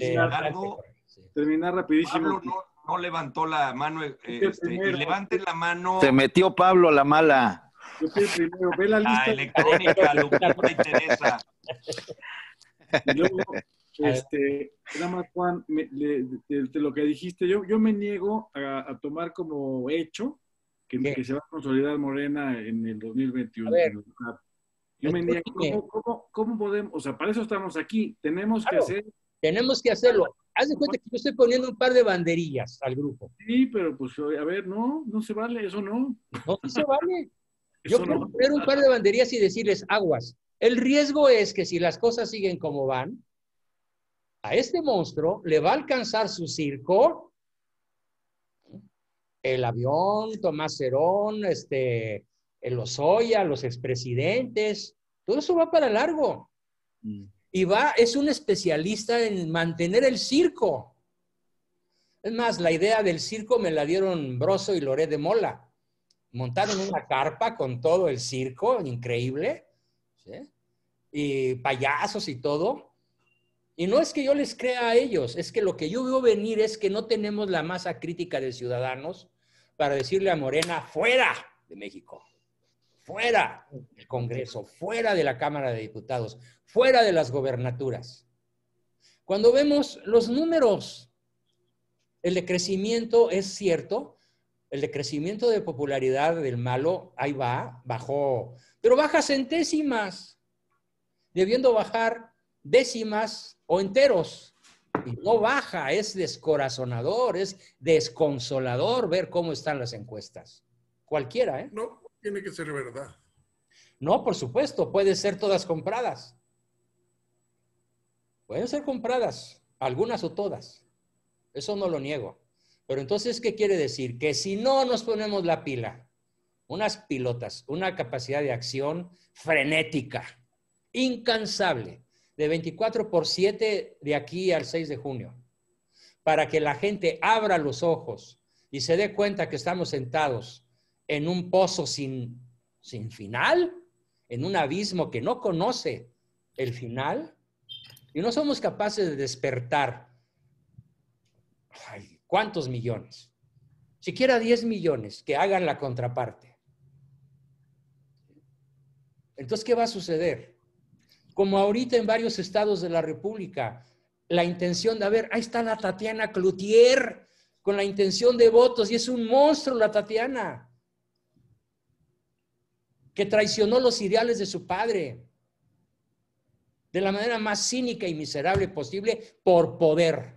eh, Hidalgo, terminar rapidísimo. Pablo no, levantó la mano. Eh, este, levanten la mano. Se metió Pablo a la mala. Yo primero. Ve la ah, lista. electrónica, este, nada Juan, de, lo que dijiste, yo, yo me niego a, tomar como hecho que, se va a consolidar Morena en el 2021. yo me niego, ¿cómo, podemos? O sea, para eso estamos aquí. Tenemos que hacer. Tenemos que hacerlo haz de cuenta que yo estoy poniendo un par de banderillas al grupo. Sí, pero pues, a ver, no, no se vale, eso no. No, se vale. yo quiero poner un par de banderillas y decirles aguas. El riesgo es que si las cosas siguen como van, a este monstruo le va a alcanzar su circo, el avión, Tomás Cerón, este, el Osoya, los expresidentes, todo eso va para largo. Mm y va, es un especialista en mantener el circo. Es más, la idea del circo me la dieron Broso y Loré de Mola. Montaron una carpa con todo el circo, increíble, y payasos y todo. Y no es que yo les crea a ellos, es que lo que yo veo venir es que no tenemos la masa crítica de ciudadanos para decirle a Morena, fuera de México fuera del Congreso, fuera de la Cámara de Diputados, fuera de las gobernaturas. Cuando vemos los números, el decrecimiento es cierto, el decrecimiento de popularidad del malo, ahí va, bajó, pero baja centésimas, debiendo bajar décimas o enteros. Y no baja, es descorazonador, es desconsolador ver cómo están las encuestas. Cualquiera, ¿eh? No, tiene que ser verdad. No, por supuesto, pueden ser todas compradas. Pueden ser compradas, algunas o todas. Eso no lo niego. Pero entonces, ¿qué quiere decir? Que si no nos ponemos la pila, unas pilotas, una capacidad de acción frenética, incansable, de 24 por 7 de aquí al 6 de junio, para que la gente abra los ojos y se dé cuenta que estamos sentados en un pozo sin, final, en un abismo que no conoce el final, y no somos capaces de despertar. ¿Cuántos millones? Siquiera 10 millones que hagan la contraparte. Entonces, ¿qué va a suceder? Como ahorita en varios estados de la República, la intención de, haber, ahí está la Tatiana Cloutier, con la intención de votos, y es un monstruo la Tatiana que traicionó los ideales de su padre de la manera más cínica y miserable posible por poder.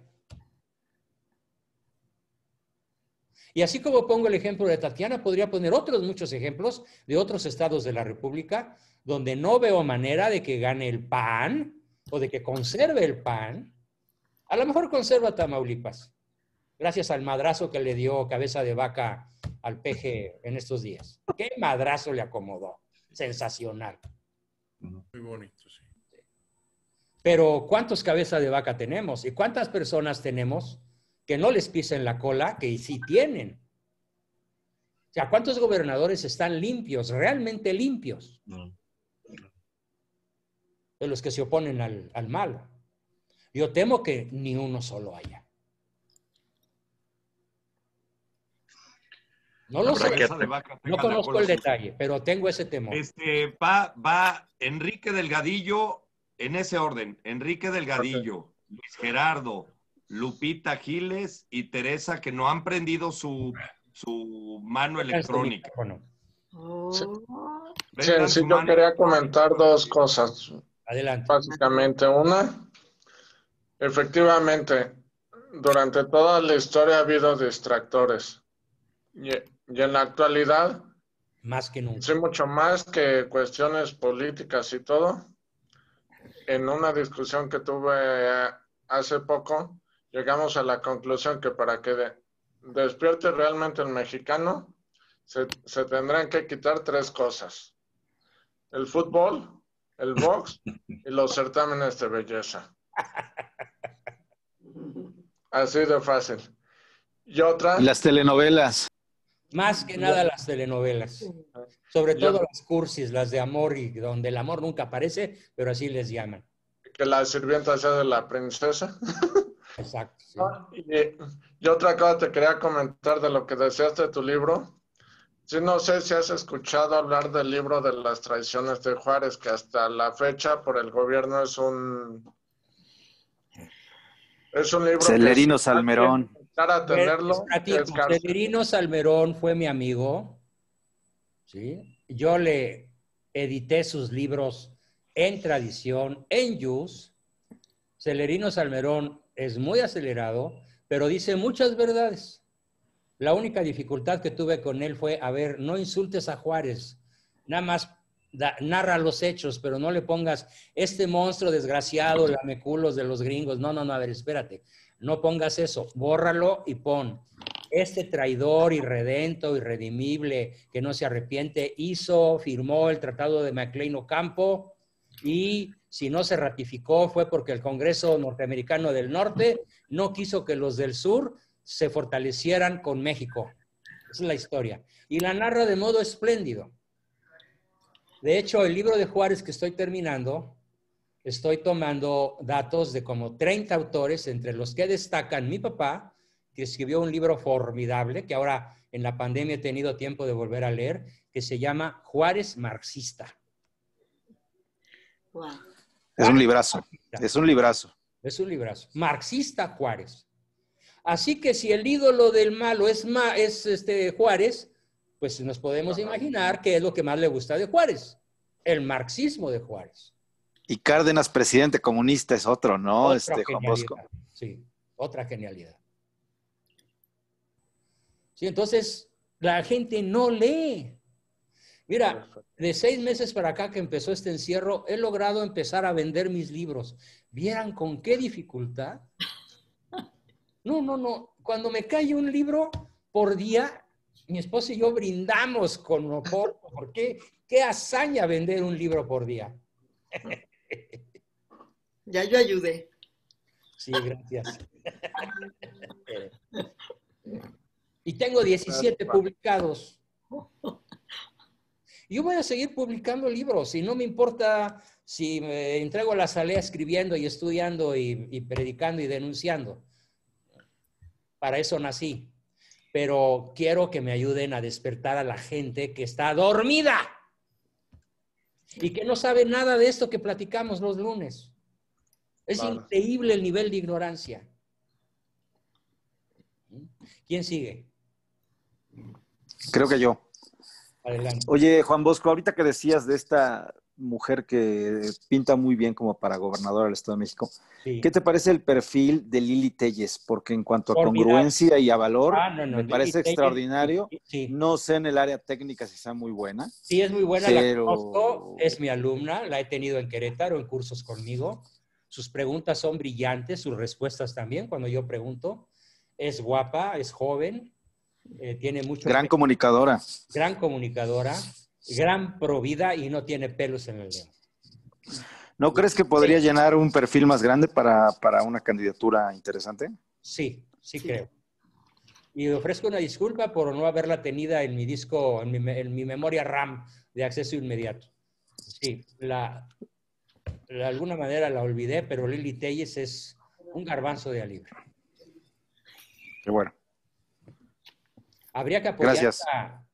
Y así como pongo el ejemplo de Tatiana, podría poner otros muchos ejemplos de otros estados de la República donde no veo manera de que gane el PAN o de que conserve el PAN. A lo mejor conserva Tamaulipas, gracias al madrazo que le dio cabeza de vaca al peje en estos días. Qué madrazo le acomodó. Sensacional. Muy bonito, sí. Pero ¿cuántos cabezas de vaca tenemos? ¿Y cuántas personas tenemos que no les pisen la cola, que sí tienen? O sea, ¿cuántos gobernadores están limpios, realmente limpios? De los que se oponen al, al Yo temo que ni uno solo haya. No lo sé. No conozco el detalle, pero tengo ese temor. Este, va, Enrique Delgadillo en ese orden. Enrique Delgadillo, Luis Gerardo, Lupita Giles y Teresa, que no han prendido su, mano electrónica. Bueno. Sí, yo quería comentar dos cosas. Adelante. Básicamente, una, efectivamente, durante toda la historia ha habido distractores. Y en la actualidad. Más que nunca. Sí, mucho más que cuestiones políticas y todo. En una discusión que tuve eh, hace poco, llegamos a la conclusión que para que despierte realmente el mexicano, se, se, tendrán que quitar tres cosas. El fútbol, el box y los certámenes de belleza. Así de fácil. Y otra... Las telenovelas. Más que nada las telenovelas, sobre todo las cursis, las de amor y donde el amor nunca aparece, pero así les llaman. Que la sirvienta sea de la princesa. Exacto. Ah, y, otra cosa te quería comentar de lo que deseaste de tu libro. si no sé si has escuchado hablar del libro de las traiciones de Juárez, que hasta la fecha por el gobierno es un... Es un libro... Celerino Salmerón a tenerlo. Celerino Salmerón fue mi amigo. ¿sí? Yo le edité sus libros en tradición, en Jus. Celerino Salmerón es muy acelerado, pero dice muchas verdades. La única dificultad que tuve con él fue, a ver, no insultes a Juárez, nada más narra los hechos, pero no le pongas este monstruo desgraciado, lameculos de los gringos. No, no, no, a ver, espérate. No pongas eso, bórralo y pon. Este traidor irredento, irredimible, que no se arrepiente, hizo, firmó el tratado de McLean Ocampo y si no se ratificó fue porque el Congreso norteamericano del norte no quiso que los del sur se fortalecieran con México. Esa es la historia. Y la narra de modo espléndido. De hecho, el libro de Juárez que estoy terminando estoy tomando datos de como 30 autores, entre los que destacan mi papá, que escribió un libro formidable, que ahora en la pandemia he tenido tiempo de volver a leer, que se llama Juárez Marxista. Es un librazo, es un librazo. Es un librazo. Marxista Juárez. Así que si el ídolo del malo es, es este, Juárez, pues nos podemos imaginar qué es lo que más le gusta de Juárez, el marxismo de Juárez. Y Cárdenas, presidente comunista, es otro, ¿no? Otra este, Sí, otra genialidad. Sí, entonces la gente no lee. Mira, de seis meses para acá que empezó este encierro, he logrado empezar a vender mis libros. ¿Vieran con qué dificultad? No, no, no. Cuando me cae un libro por día, mi esposa y yo brindamos con lo ¿Por qué? ¿Qué hazaña vender un libro por día? Ya yo ayudé. Sí, gracias. y tengo 17 publicados. Yo voy a seguir publicando libros y no me importa si me entrego a la salea escribiendo y estudiando y, y, predicando y denunciando. Para eso nací. Pero quiero que me ayuden a despertar a la gente que está dormida y que no sabe nada de esto que platicamos los lunes. Es increíble el nivel de ignorancia. ¿Quién sigue? Creo que yo. Adelante. Oye, Juan Bosco, ahorita que decías de esta mujer que pinta muy bien como para gobernadora del Estado de México. ¿Qué te parece el perfil de Lili Telles? Porque en cuanto a congruencia y a valor, ah, me parece extraordinario. No sé en el área técnica si sea muy buena. Sí, es muy buena. es mi alumna, la he tenido en Querétaro en cursos conmigo. Sus preguntas son brillantes, sus respuestas también cuando yo pregunto. Es guapa, es joven, eh, tiene mucho... Gran comunicadora. Gran comunicadora gran provida y no tiene pelos en el dedo. ¿No crees que podría llenar un perfil más grande para, una candidatura interesante? Sí, sí, creo. Y ofrezco una disculpa por no haberla tenida en mi disco, en mi, memoria RAM de acceso inmediato. Sí, la, de alguna manera la olvidé, pero Lili Telles es un garbanzo de alivio. Qué bueno. Habría que apoyar Gracias. A,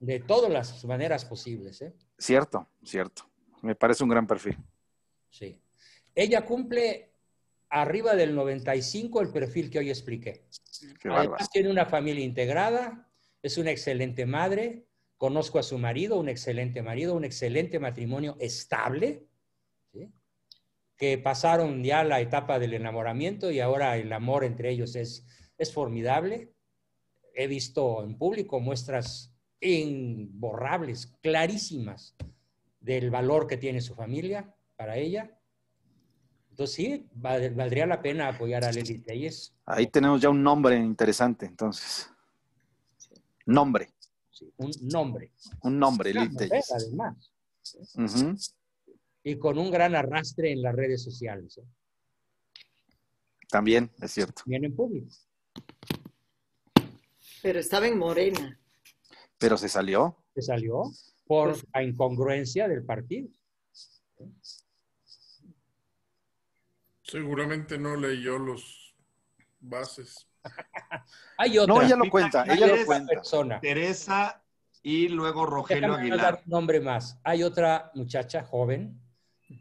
de todas las maneras posibles. ¿eh? Cierto, cierto. Me parece un gran perfil. Sí. Ella cumple arriba del 95 el perfil que hoy expliqué. Además tiene una familia integrada, es una excelente madre, conozco a su marido, un excelente marido, un excelente matrimonio estable, que pasaron ya la etapa del enamoramiento y ahora el amor entre ellos es, es formidable. He visto en público muestras Inborrables, clarísimas, del valor que tiene su familia para ella. Entonces sí, valdría la pena apoyar a y Ahí tenemos ya un nombre interesante, entonces. Nombre. Sí, un nombre. Un nombre, Además. Y con un gran arrastre en las redes sociales. ¿eh? También, es cierto. También en público. Pero estaba en Morena. Pero se salió. Se salió por pues la incongruencia del partido. Seguramente no leyó los bases. Hay otra. No, ella lo cuenta. Ella Persona. Teresa y luego Rogelio Aguilar. nombre más. Hay otra muchacha joven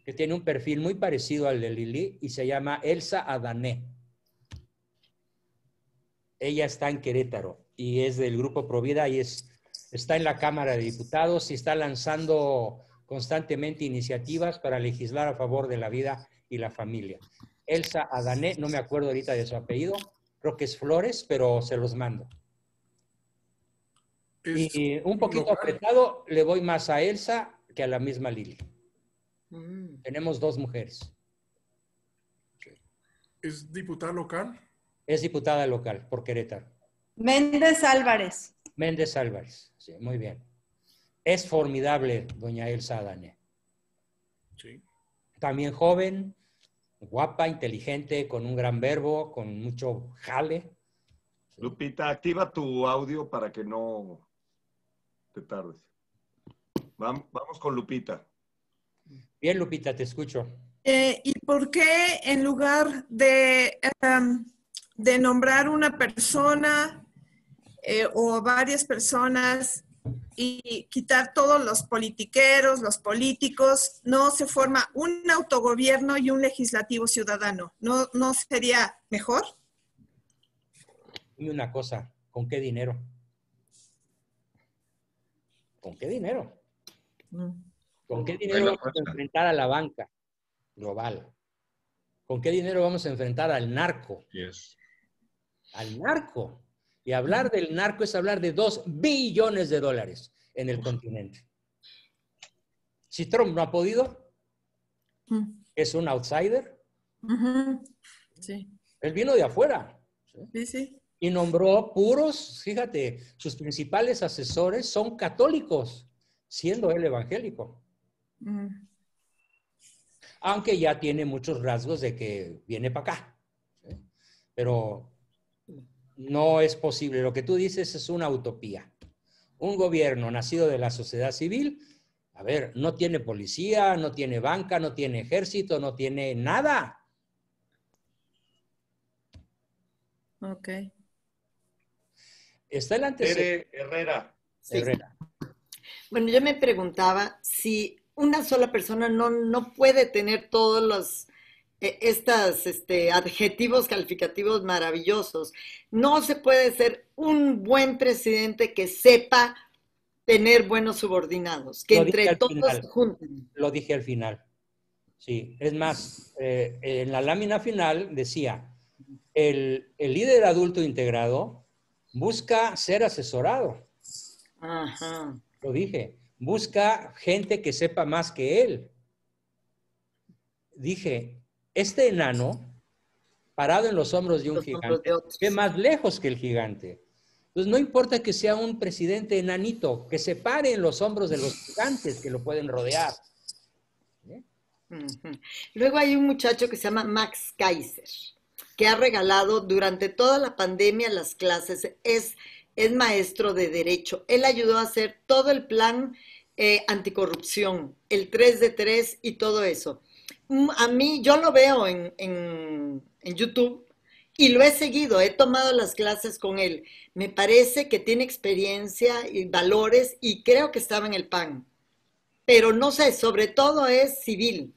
que tiene un perfil muy parecido al de Lili y se llama Elsa Adané. Ella está en Querétaro y es del grupo Provida y es está en la Cámara de Diputados y está lanzando constantemente iniciativas para legislar a favor de la vida y la familia. Elsa Adané, no me acuerdo ahorita de su apellido, creo que es Flores, pero se los mando. y un poquito apretado, le voy más a Elsa que a la misma Lili. Mm. Tenemos dos mujeres. ¿Es diputada local? Es diputada local, por Querétaro. Méndez Álvarez. Méndez Álvarez. Sí, muy bien. Es formidable, doña Elsa Adane. Sí. También joven, guapa, inteligente, con un gran verbo, con mucho jale. Lupita, activa tu audio para que no te tardes. Vamos con Lupita. Bien, Lupita, te escucho. Eh, ¿Y por qué en lugar de, em, de nombrar una persona eh, o varias personas y quitar todos los politiqueros, los políticos, no se forma un autogobierno y un legislativo ciudadano. ¿No, no sería mejor? Y una cosa, ¿con qué dinero? ¿Con qué dinero? Mm. ¿Con qué dinero vamos a enfrentar a la banca global? ¿Con qué dinero vamos a enfrentar al narco? Al narco. Y hablar del narco es hablar de dos billones de dólares en el continente. Si Trump no ha podido, mm. es un outsider. sí. Él vino de afuera. Y nombró puros, fíjate, sus principales asesores son católicos, siendo él evangélico. Mm. Aunque ya tiene muchos rasgos de que viene para acá. Pero no es posible. Lo que tú dices es una utopía. Un gobierno nacido de la sociedad civil, a ver, no tiene policía, no tiene banca, no tiene ejército, no tiene nada. Ok. Está el antecedente. Herrera. Herrera. Bueno, yo me preguntaba si una sola persona no, no puede tener todos los e, estos este, adjetivos calificativos maravillosos. No se puede ser un buen presidente que sepa tener buenos subordinados, que entre todos se Lo dije al final. Sí, es más, eh, en la lámina final decía, el, el, líder adulto integrado busca ser asesorado. Lo dije, busca gente que sepa más que él. Dije, este enano, parado en los hombros de un gigante, ve más lejos que el gigante. Entonces, no importa que sea un presidente enanito, que se pare en los hombros de los gigantes que lo pueden rodear. Luego hay un muchacho que se llama Max Kaiser, que ha regalado durante toda la pandemia las clases. Es, es maestro de derecho. Él ayudó a hacer todo el plan eh, anticorrupción, el 3 de 3 y todo eso. Mm, a mí, yo lo veo en, YouTube y lo he seguido, he tomado las clases con él. Me parece que tiene experiencia y valores y creo que estaba en el PAN. Pero no sé, sobre todo es civil.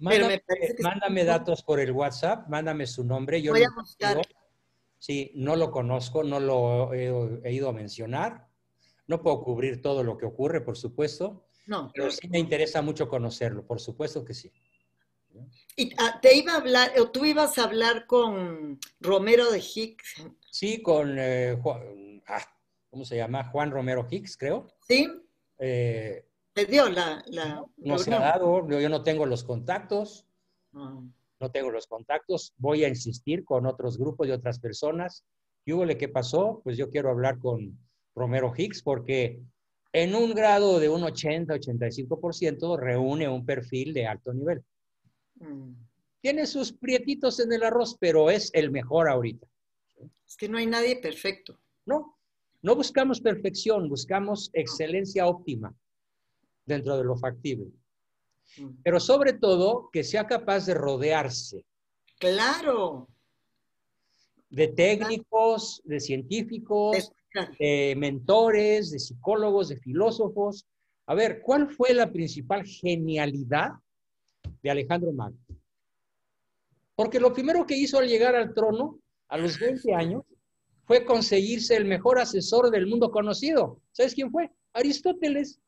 Mándame, datos por el WhatsApp, mándame su nombre. Yo Voy a buscar. Sí, no lo conozco, no lo he, ido a mencionar. No puedo cubrir todo lo que ocurre, por supuesto, no. Pero sí me interesa mucho conocerlo, por supuesto que sí. Y ah, te iba a hablar, o tú ibas a hablar con Romero de Hicks. Sí, con eh, Juan, ah, ¿cómo se llama? Juan Romero Hicks, creo. Sí. Eh, ¿Te dio la, No se ha dado, yo no tengo los contactos. Ah. No tengo los contactos. Voy a insistir con otros grupos y otras personas. y ¿Qué pasó? Pues yo quiero hablar con Romero Hicks porque en un grado de un 80-85% reúne un perfil de alto nivel. Mm. Tiene sus prietitos en el arroz, pero es el mejor ahorita. Es que no hay nadie perfecto. No, no buscamos perfección, buscamos excelencia óptima dentro de lo factible. Mm. Pero sobre todo que sea capaz de rodearse. Claro. De técnicos, de científicos, de mentores, de psicólogos, de filósofos. A ver, ¿cuál fue la principal genialidad de Alejandro Magno? Porque lo primero que hizo al llegar al trono, a los 20 años, fue conseguirse el mejor asesor del mundo conocido. ¿Sabes quién fue? Aristóteles.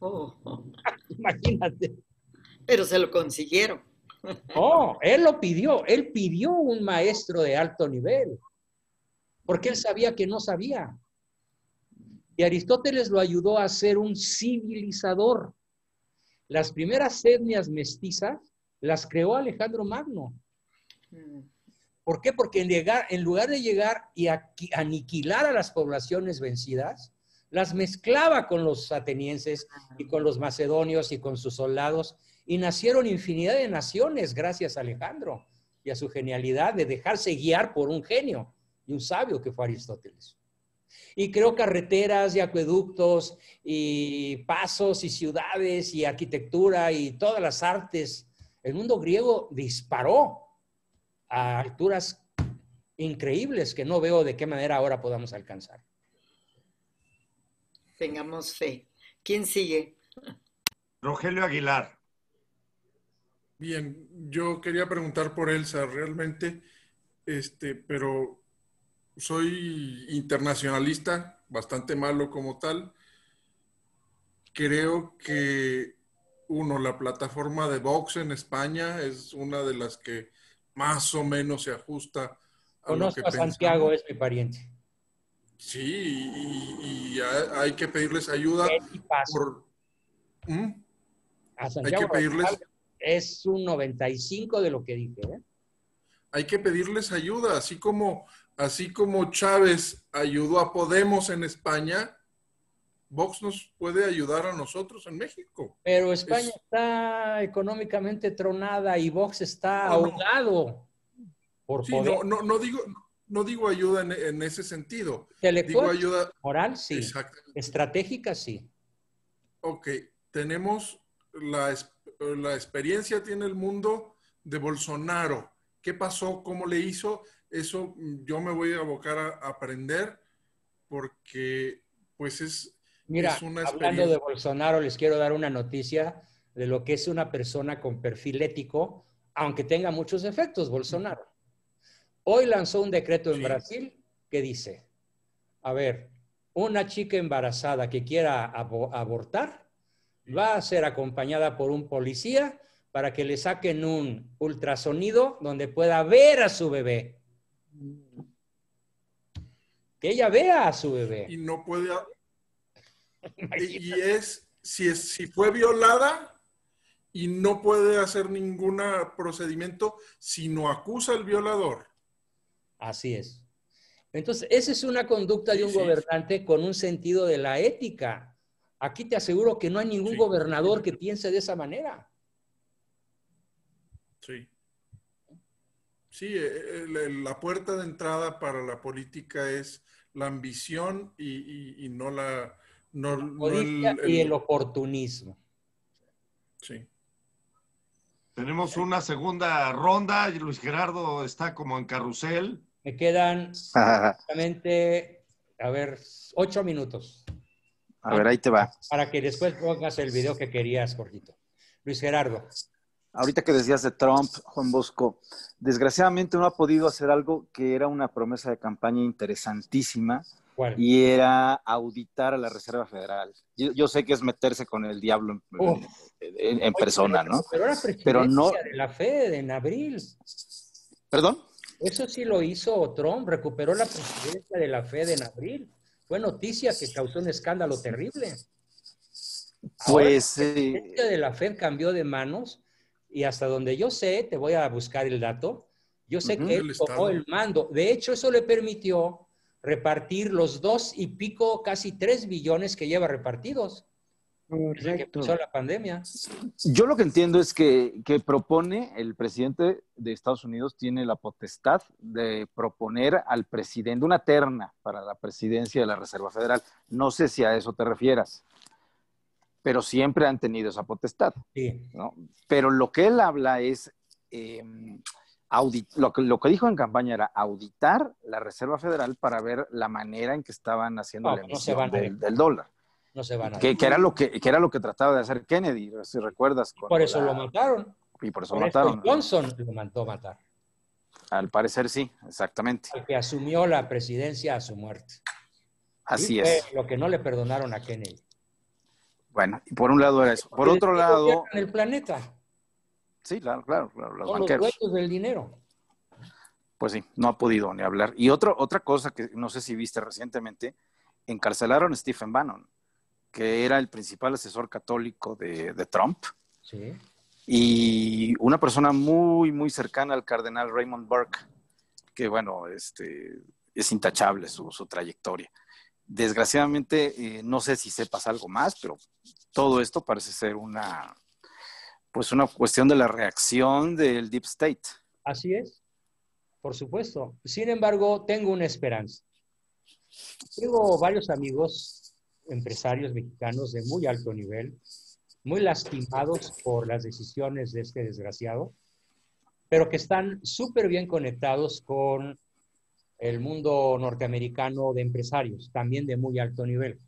Oh. Imagínate. Pero se lo consiguieron. Oh, él lo pidió. Él pidió un maestro de alto nivel. Porque él sabía que no sabía. Y Aristóteles lo ayudó a ser un civilizador. Las primeras etnias mestizas las creó Alejandro Magno. Mm. ¿Por qué? Porque en, lugar de llegar y aniquilar a las poblaciones vencidas, las mezclaba con los atenienses y con los macedonios y con sus soldados, y nacieron infinidad de naciones gracias a Alejandro y a su genialidad de dejarse guiar por un genio y un sabio que fue Aristóteles. Y creó carreteras y acueductos y pasos y ciudades y arquitectura y todas las artes. El mundo griego disparó a alturas increíbles que no veo de qué manera ahora podamos alcanzar. Tengamos fe. ¿Quién sigue? Rogelio Aguilar. Bien, yo quería preguntar por Elsa realmente, este, pero soy internacionalista, bastante malo como tal. Creo que, uno, la plataforma de Vox en España es una de las que más o menos se ajusta a lo que a Santiago, es mi pariente. Sí, y, hay que pedirles ayuda. Por, ¿Mm? A Santiago hay que pedirles... Es un 95 de lo que dije. ¿eh? Hay que pedirles ayuda, así como así como Chávez ayudó a Podemos en España, Vox nos puede ayudar a nosotros en México. Pero España está económicamente tronada y Vox está ahogado. Por sí, no, no, digo, no digo ayuda en, ese sentido. Digo ayuda moral, sí. Estratégica, sí. Ok, tenemos la, la experiencia, tiene el mundo de Bolsonaro. ¿Qué pasó? ¿Cómo le hizo? eso yo me voy a abocar a aprender porque pues es, Mira, es hablando de Bolsonaro, les quiero dar una noticia de lo que es una persona con perfil ético, aunque tenga muchos efectos, Bolsonaro. Hoy lanzó un decreto en Brasil que dice, a ver, una chica embarazada que quiera abortar va a ser acompañada por un policía para que le saquen un ultrasonido donde pueda ver a su bebé. Que ella vea a su bebé. Y no puede. y es si, si fue violada y no puede hacer ningún procedimiento sino acusa al violador. Así es. Entonces, esa es una conducta de un gobernante con un sentido de la ética. Aquí te aseguro que no hay ningún gobernador que piense de esa manera. Sí. Sí, eh, la puerta de entrada para la política es la ambición y, no la... No, el, oportunismo. Sí. Tenemos eh. una segunda ronda. y Luis Gerardo está como en carrusel. Me quedan exactamente, a ver, ocho minutos. A ver, ahí te va. Para que después pongas el video que querías, Jorgito. Luis Gerardo ahorita que decías de Trump, Juan Bosco, desgraciadamente no ha podido hacer algo que era una promesa de campaña interesantísima y era auditar a la Reserva Federal. Yo, sé que es meterse con el diablo en, persona, ¿no? Pero, la presidencia de la Fed en abril. ¿Perdón? Eso sí lo hizo Trump, recuperó la presidencia de la Fed en abril. Fue noticia que causó un escándalo terrible. pues la eh, presidencia de la Fed cambió de manos y hasta donde yo sé, te voy a buscar el dato, yo sé que él el mando. De hecho, eso le permitió repartir los dos y pico, casi tres billones que lleva repartidos. la pandemia. Yo lo que entiendo es que, que, propone el presidente de Estados Unidos tiene la potestad de proponer al presidente una terna para la presidencia de la Reserva Federal. No sé si a eso te refieras pero siempre han tenido esa potestad. Sí. Pero lo que él habla es, em, lo, que, dijo en campaña era auditar la Reserva Federal para ver la manera en que estaban haciendo la emisión del, dólar. No se van a que, era lo que, era lo que trataba de hacer Kennedy, si recuerdas. Por eso lo mataron. Y por eso lo mataron. Johnson lo mandó matar. Al parecer sí, exactamente. Porque que asumió la presidencia a su muerte. Así es. Lo que no le perdonaron a Kennedy. Bueno, y por un lado era eso. Por otro lado. en El planeta. Sí, claro, claro, los banqueros. Los dueños del dinero. Pues sí, no ha podido ni hablar. Y otra otra cosa que no sé si viste recientemente, encarcelaron a Stephen Bannon, que era el principal asesor católico de, Trump. Sí. Y una persona muy, muy cercana al cardenal Raymond Burke, que bueno, este, es intachable su trayectoria desgraciadamente, eh, no sé si sepas algo más, pero todo esto parece ser una, pues una cuestión de la reacción del Deep State. Así es, por supuesto. Sin embargo, tengo una esperanza. Tengo varios amigos empresarios mexicanos de muy alto nivel, muy lastimados por las decisiones de este desgraciado, pero que están súper bien conectados con el mundo norteamericano de empresarios, también de muy alto nivel.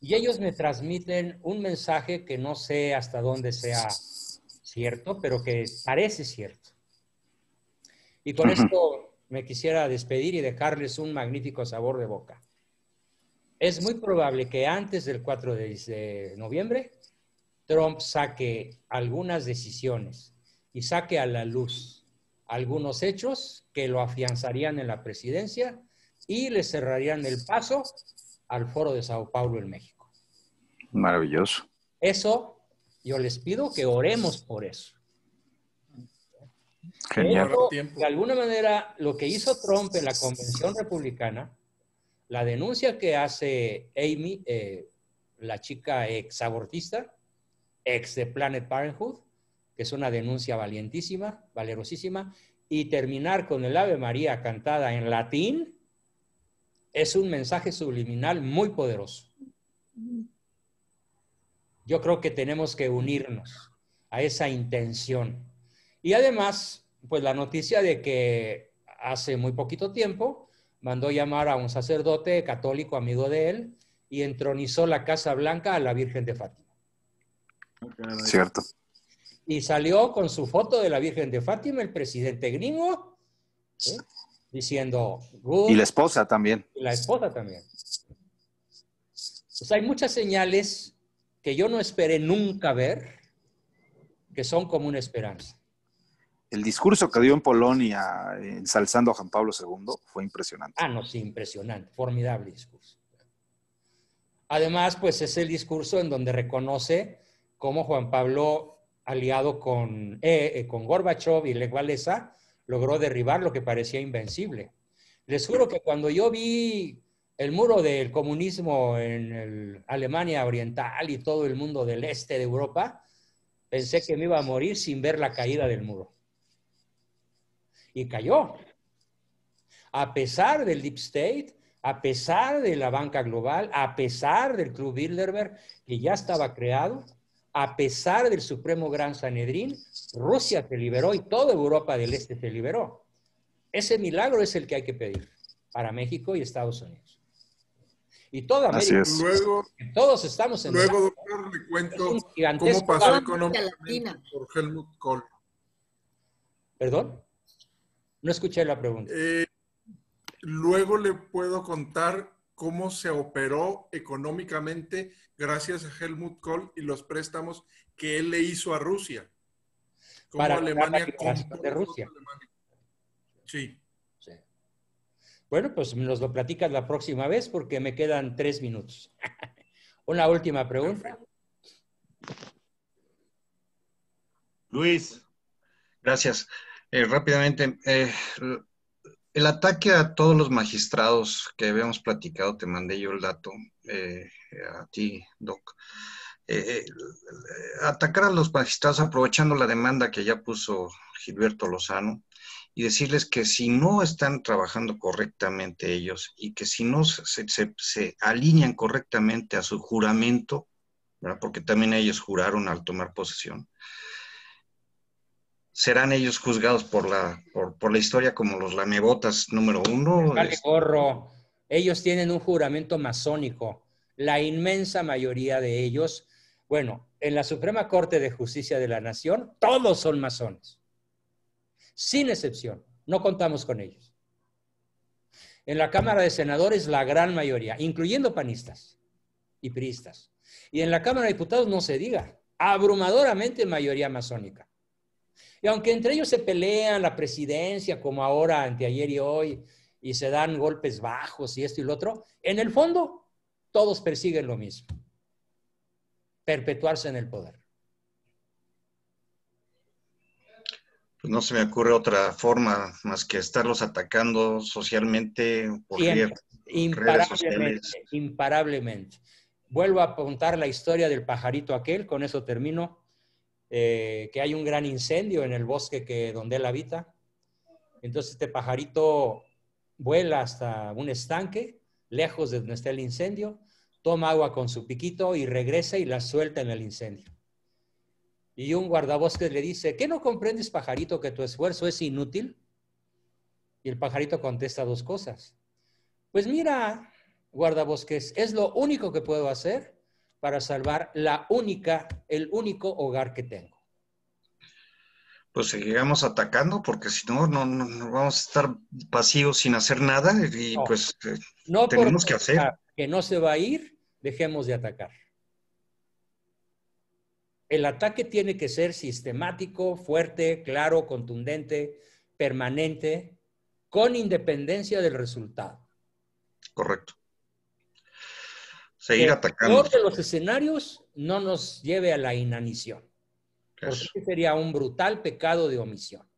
Y ellos me transmiten un mensaje que no sé hasta dónde sea cierto, pero que parece cierto. Y con esto me quisiera despedir y dejarles un magnífico sabor de boca. Es muy probable que antes del 4 de noviembre Trump saque algunas decisiones y saque a la luz algunos hechos que lo afianzarían en la presidencia y le cerrarían el paso al foro de Sao Paulo en México. Maravilloso. Eso, yo les pido que oremos por eso. Genial. de alguna manera, lo que hizo Trump en la Convención Republicana, la denuncia que hace Amy, eh, la chica ex exabortista, ex de Planet Parenthood, que es una denuncia valientísima, valerosísima, y terminar con el Ave María cantada en latín es un mensaje subliminal muy poderoso. Yo creo que tenemos que unirnos a esa intención. Y además, pues la noticia de que hace muy poquito tiempo mandó llamar a un sacerdote católico amigo de él y entronizó la Casa Blanca a la Virgen de Fátima. Cierto y salió con su foto de la Virgen de Fátima el presidente gringo diciendo y la esposa también y la esposa también pues hay muchas señales que yo no esperé nunca ver que son como una esperanza el discurso que dio en Polonia ensalzando a Juan Pablo II fue impresionante ah no sí impresionante formidable discurso además pues es el discurso en donde reconoce cómo Juan Pablo aliado con, eh, eh, con Gorbachev y Lech Walesa, logró derribar lo que parecía invencible. Les juro que cuando yo vi el muro del comunismo en Alemania Oriental y todo el mundo del este de Europa, pensé que me iba a morir sin ver la caída del muro. Y cayó. A pesar del Deep State, a pesar de la banca global, a pesar del Club Bilderberg, que ya estaba creado, a pesar del Supremo Gran Sanedrín, Rusia se liberó y toda Europa del Este se liberó. Ese milagro es el que hay que pedir para México y Estados Unidos. Y toda América. Luego, todos estamos en Luego, doctor, le cuento cómo pasó económicamente por Helmut Kohl. ¿Perdón? No escuché la pregunta. Eh, luego le puedo contar cómo se operó económicamente gracias a Helmut Kohl y los préstamos que él le hizo a Rusia. Cómo Para Alemania Rusia. Sí. Bueno, pues nos lo platicas la próxima vez porque me quedan tres minutos. Una última pregunta. Luis, gracias. Eh, rápidamente, eh, el ataque a todos los magistrados que habíamos platicado, te mandé yo el dato eh, a ti, Doc. Eh, eh, atacar a los magistrados aprovechando la demanda que ya puso Gilberto Lozano y decirles que si no están trabajando correctamente ellos y que si no se, alinean correctamente a su juramento, porque también ellos juraron al tomar posesión, serán ellos juzgados por la, por, la historia como los lamebotas número uno. Vale, este, Ellos tienen un juramento masónico. La inmensa mayoría de ellos, bueno, en la Suprema Corte de Justicia de la Nación, todos son masones. Sin excepción. No contamos con ellos. En la Cámara de Senadores, la gran mayoría, incluyendo panistas y priistas. Y en la Cámara de Diputados, no se diga, abrumadoramente mayoría masónica. Y aunque entre ellos se pelean la presidencia, como ahora, ayer y hoy, y se dan golpes bajos y esto y lo otro, en el fondo todos persiguen lo mismo, perpetuarse en el poder. Pues no se me ocurre otra forma más que estarlos atacando socialmente por imparablemente, imparablemente. Vuelvo a apuntar la historia del pajarito aquel, con eso termino. Eh, que hay un gran incendio en el bosque que, donde él habita. Entonces este pajarito vuela hasta un estanque, lejos de donde está el incendio, toma agua con su piquito y regresa y la suelta en el incendio. Y un guardabosques le dice, ¿qué no comprendes, pajarito, que tu esfuerzo es inútil? Y el pajarito contesta dos cosas. Pues mira, guardabosques, es lo único que puedo hacer para salvar la única, el único hogar que tengo. Pues sigamos atacando porque si no, no, vamos a estar pasivos sin hacer nada y pues eh, no tenemos que hacer. Que no se va a ir, dejemos de atacar. El ataque tiene que ser sistemático, fuerte, claro, contundente, permanente, con independencia del resultado. Correcto seguir atacando. de los escenarios no nos lleve a la inanición. sería un brutal pecado de omisión.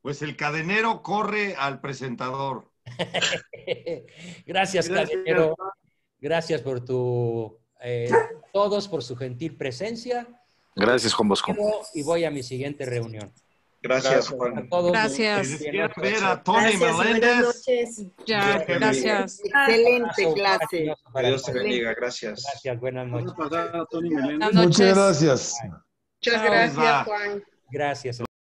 Pues el cadenero corre al presentador. Gracias, cadenero. Gracias por tu... Eh, todos por su gentil presencia. Gracias, Juan Bosco. Y voy a mi siguiente reunión. Gracias, Juan. Gracias. Si ver a Tony gracias, Meléndez. Ya, gracias. Excelente clase. Dios te bendiga, gracias. Gracias, buenas noches. Buenas noches. Muchas gracias. Muchas gracias, Juan. Gracias.